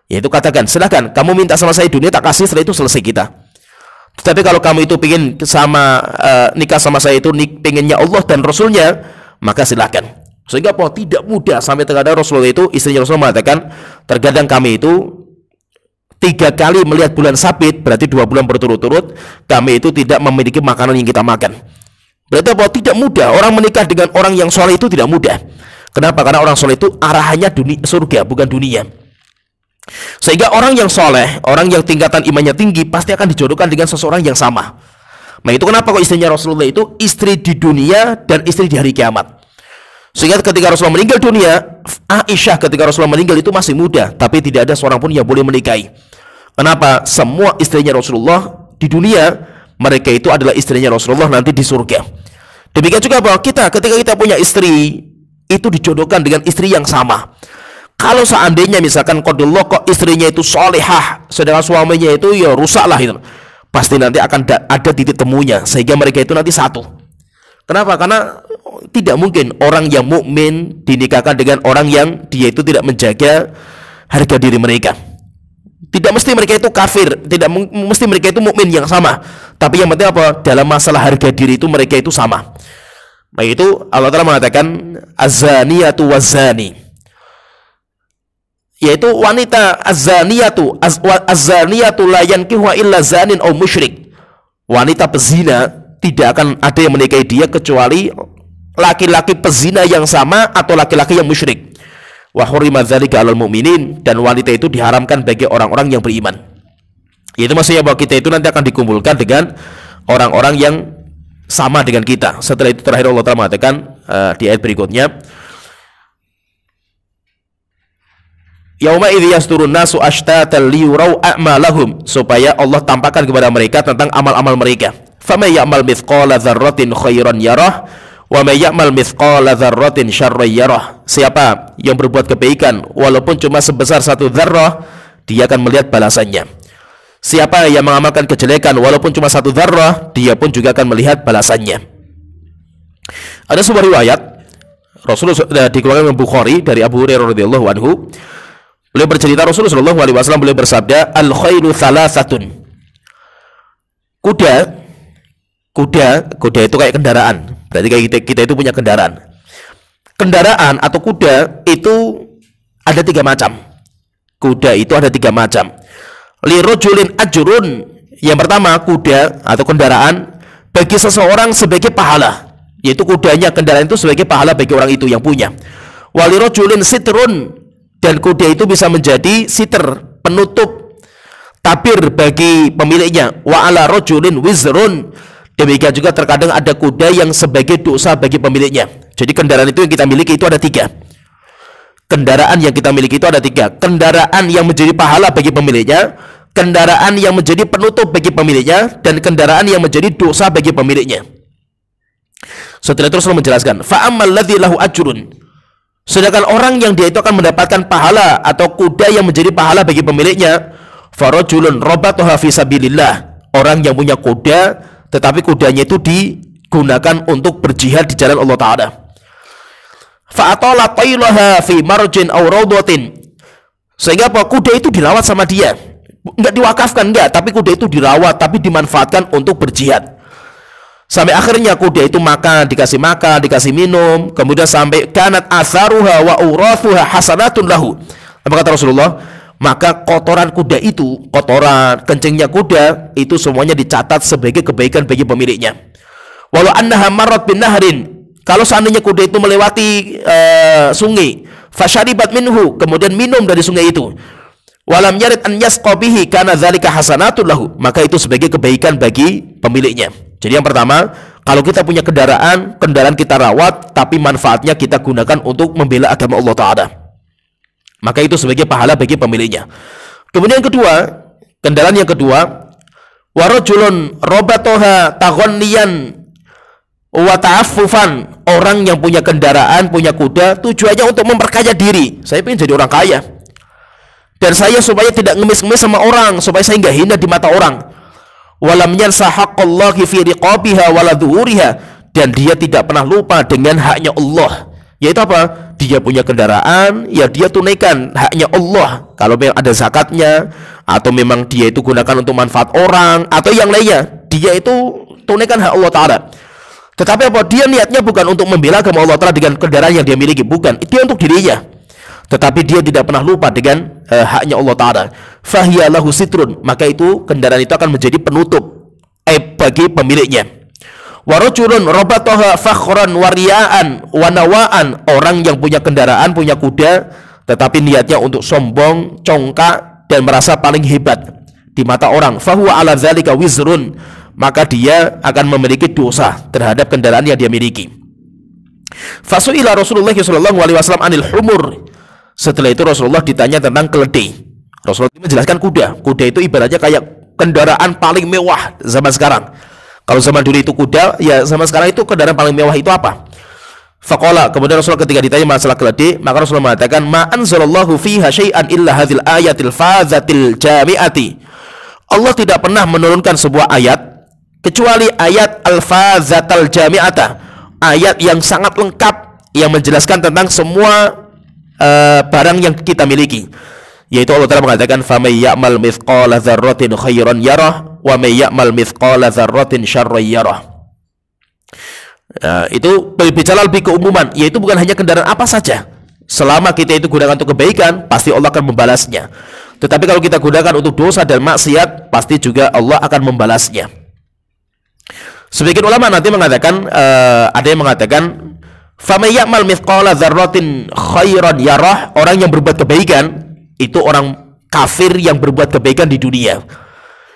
Yaitu katakan, silahkan kamu minta sama saya dunia tak kasih setelah itu selesai kita. Tapi kalau kamu itu pengen sama uh, nikah sama saya itu nik, pengennya Allah dan Rasulnya, maka silahkan. Sehingga apa? Tidak mudah sampai terkadang Rasulullah itu istrinya Rasulullah mengatakan, terkadang kami itu tiga kali melihat bulan sabit, berarti dua bulan berturut-turut, kami itu tidak memiliki makanan yang kita makan. Berarti bahwa tidak mudah, orang menikah dengan orang yang soleh itu tidak mudah. Kenapa? Karena orang soleh itu arahannya dunia, surga, bukan dunia. Sehingga orang yang soleh, orang yang tingkatan imannya tinggi, pasti akan dijodohkan dengan seseorang yang sama. Nah itu kenapa kok istrinya Rasulullah itu istri di dunia dan istri di hari kiamat. Sehingga ketika Rasulullah meninggal dunia, Aisyah ketika Rasulullah meninggal itu masih muda, tapi tidak ada seorang pun yang boleh menikahi. Kenapa? Semua istrinya Rasulullah di dunia mereka itu adalah istrinya Rasulullah nanti di surga. Demikian juga bahwa kita ketika kita punya istri itu dijodohkan dengan istri yang sama. Kalau seandainya misalkan kodullah kok istrinya itu solehah, sedangkan suaminya itu ya rusaklah itu. Pasti nanti akan ada titik temunya sehingga mereka itu nanti satu. Kenapa? Karena tidak mungkin orang yang mukmin dinikahkan dengan orang yang dia itu tidak menjaga harga diri mereka. Tidak mesti mereka itu kafir, tidak mesti mereka itu mukmin yang sama. Tapi yang penting apa? Dalam masalah harga diri itu mereka itu sama. Nah itu Allah Taala mengatakan azaniyatu wazani. Yaitu wanita azaniyatu az, azaniyatu la layan illa zanin au musyrik. Wanita pezina tidak akan ada yang menikahi dia kecuali laki-laki pezina yang sama atau laki-laki yang musyrik wa hurima dzalika 'alal mu'minin dan wanita itu diharamkan bagi orang-orang yang beriman. Itu maksudnya bahwa kita itu nanti akan dikumpulkan dengan orang-orang yang sama dengan kita. Setelah itu terakhir Allah Taala mengatakan uh, di ayat berikutnya Yauma idzi yasturun nasu ashtatan liyurau a'malahum supaya Allah tampakkan kepada mereka tentang amal-amal mereka. Faman ya'mal mithqala dzarratin khairan yarah Wa may ya'mal mithqala dzarratin syarran yarah. Siapa yang berbuat kebaikan walaupun cuma sebesar satu dzarrah, dia akan melihat balasannya. Siapa yang mengamalkan kejelekan walaupun cuma satu dzarrah, dia pun juga akan melihat balasannya. Ada sebuah riwayat Rasulullah eh, dikeluarkan oleh Bukhari dari Abu Hurairah radhiyallahu anhu. Beliau bercerita Rasulullah sallallahu alaihi wasallam beliau bersabda, "Al khairu thalathatun." Kuda kuda kuda itu kayak kendaraan Berarti kita, kita itu punya kendaraan. Kendaraan atau kuda itu ada tiga macam. Kuda itu ada tiga macam. Lirojulin ajurun. Yang pertama kuda atau kendaraan bagi seseorang sebagai pahala. Yaitu kudanya kendaraan itu sebagai pahala bagi orang itu yang punya. julin sitrun dan kuda itu bisa menjadi siter penutup tabir bagi pemiliknya. Wa ala rojulin wizrun Demikian juga terkadang ada kuda yang sebagai dosa bagi pemiliknya. Jadi kendaraan itu yang kita miliki itu ada tiga. Kendaraan yang kita miliki itu ada tiga. Kendaraan yang menjadi pahala bagi pemiliknya, kendaraan yang menjadi penutup bagi pemiliknya, dan kendaraan yang menjadi dosa bagi pemiliknya. Setelah itu Rasulullah menjelaskan, فَأَمَّا ladzi لَهُ أَجْرٌ Sedangkan orang yang dia itu akan mendapatkan pahala atau kuda yang menjadi pahala bagi pemiliknya, رَبَطُهَا فِي fi اللَّهِ Orang yang punya kuda tetapi kudanya itu digunakan untuk berjihad di jalan Allah Ta'ala fa'atala fi marjin sehingga apa kuda itu dirawat sama dia nggak diwakafkan nggak tapi kuda itu dirawat tapi dimanfaatkan untuk berjihad sampai akhirnya kuda itu makan dikasih makan dikasih minum kemudian sampai kanat asaruha wa urathuha hasanatun lahu apa kata Rasulullah maka kotoran kuda itu, kotoran kencingnya kuda itu semuanya dicatat sebagai kebaikan bagi pemiliknya. Walau annaha marrat bin naharin, kalau seandainya kuda itu melewati uh, sungai, fasyaribat minhu, kemudian minum dari sungai itu. Walam yarid an yasqabihi karena dzalika hasanatul lahu, maka itu sebagai kebaikan bagi pemiliknya. Jadi yang pertama, kalau kita punya kendaraan, kendaraan kita rawat tapi manfaatnya kita gunakan untuk membela agama Allah taala. Maka itu sebagai pahala bagi pemiliknya. Kemudian yang kedua, kendaraan yang kedua, warojulon robatoha tagonian wataafufan orang yang punya kendaraan, punya kuda, tujuannya untuk memperkaya diri. Saya ingin jadi orang kaya. Dan saya supaya tidak ngemis-ngemis sama orang, supaya saya nggak hina di mata orang. Walam sahak Allah fi riqabiha dan dia tidak pernah lupa dengan haknya Allah yaitu apa? Dia punya kendaraan, ya dia tunaikan haknya Allah. Kalau memang ada zakatnya, atau memang dia itu gunakan untuk manfaat orang, atau yang lainnya, dia itu tunaikan hak Allah Ta'ala. Tetapi apa? Dia niatnya bukan untuk membela agama Allah Ta'ala dengan kendaraan yang dia miliki. Bukan. Itu untuk dirinya. Tetapi dia tidak pernah lupa dengan uh, haknya Allah Ta'ala. Fahiyalahu sitrun. Maka itu kendaraan itu akan menjadi penutup. Eh, bagi pemiliknya. Warujurun robatoha fakhran wariaan wanawaan orang yang punya kendaraan punya kuda tetapi niatnya untuk sombong congkak dan merasa paling hebat di mata orang fahuwa ala zalika wizrun maka dia akan memiliki dosa terhadap kendaraan yang dia miliki Fasuila Rasulullah sallallahu alaihi wasallam anil humur setelah itu Rasulullah ditanya tentang keledai Rasulullah menjelaskan kuda kuda itu ibaratnya kayak kendaraan paling mewah zaman sekarang kalau zaman dulu itu kuda, ya sama sekarang itu kendaraan paling mewah itu apa? Fakola. Kemudian Rasulullah ketika ditanya masalah keladi, maka Rasulullah mengatakan, Ma'an sallallahu fiha syai'an illa hadil ayatil fazatil jami'ati. Allah tidak pernah menurunkan sebuah ayat, kecuali ayat al fazatil jami'ata. Ayat yang sangat lengkap, yang menjelaskan tentang semua uh, barang yang kita miliki. Yaitu Allah telah mengatakan, فَمَيْ yamal mithqala ذَرَّةٍ khairan yarah wa may ya'mal mithqala dzarratin syarran yarah. Ya, itu berbicara lebih keumuman, yaitu bukan hanya kendaraan apa saja. Selama kita itu gunakan untuk kebaikan, pasti Allah akan membalasnya. Tetapi kalau kita gunakan untuk dosa dan maksiat, pasti juga Allah akan membalasnya. Sebagian ulama nanti mengatakan, uh, ada yang mengatakan, mal mithqala dzarratin khairan yarah", orang yang berbuat kebaikan itu orang kafir yang berbuat kebaikan di dunia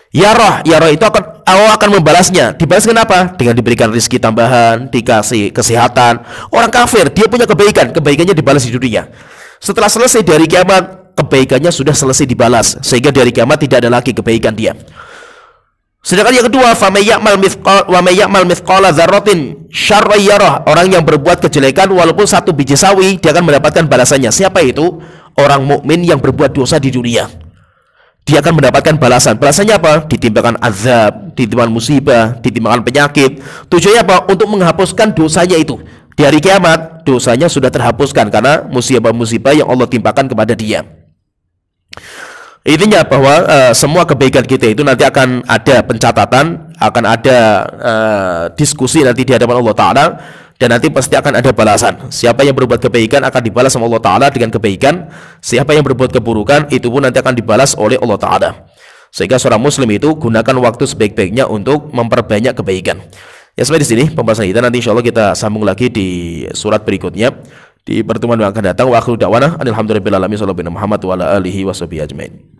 Ya, ya roh itu akan Allah akan membalasnya. Dibalas kenapa? Dengan diberikan rezeki tambahan, dikasih kesehatan. Orang kafir, dia punya kebaikan, kebaikannya dibalas di dunia. Setelah selesai dari kiamat, kebaikannya sudah selesai dibalas, sehingga dari kiamat tidak ada lagi kebaikan dia. Sedangkan yang kedua, famayyamal mithqal wa dzarratin ya Orang yang berbuat kejelekan walaupun satu biji sawi, dia akan mendapatkan balasannya. Siapa itu? Orang mukmin yang berbuat dosa di dunia dia akan mendapatkan balasan. Balasannya apa? Ditimpakan azab, ditimpakan musibah, ditimpakan penyakit. Tujuannya apa? Untuk menghapuskan dosanya itu. Di hari kiamat, dosanya sudah terhapuskan karena musibah-musibah yang Allah timpakan kepada dia. Intinya bahwa uh, semua kebaikan kita itu nanti akan ada pencatatan, akan ada uh, diskusi nanti di hadapan Allah Ta'ala dan nanti pasti akan ada balasan. Siapa yang berbuat kebaikan akan dibalas sama Allah Ta'ala dengan kebaikan. Siapa yang berbuat keburukan itu pun nanti akan dibalas oleh Allah Ta'ala. Sehingga seorang muslim itu gunakan waktu sebaik-baiknya untuk memperbanyak kebaikan. Ya sampai di sini pembahasan kita nanti insya Allah kita sambung lagi di surat berikutnya di pertemuan yang akan datang. Wa akhiru da'wana alhamdulillahi rabbil alamin sallallahu wa alihi wa ajmain.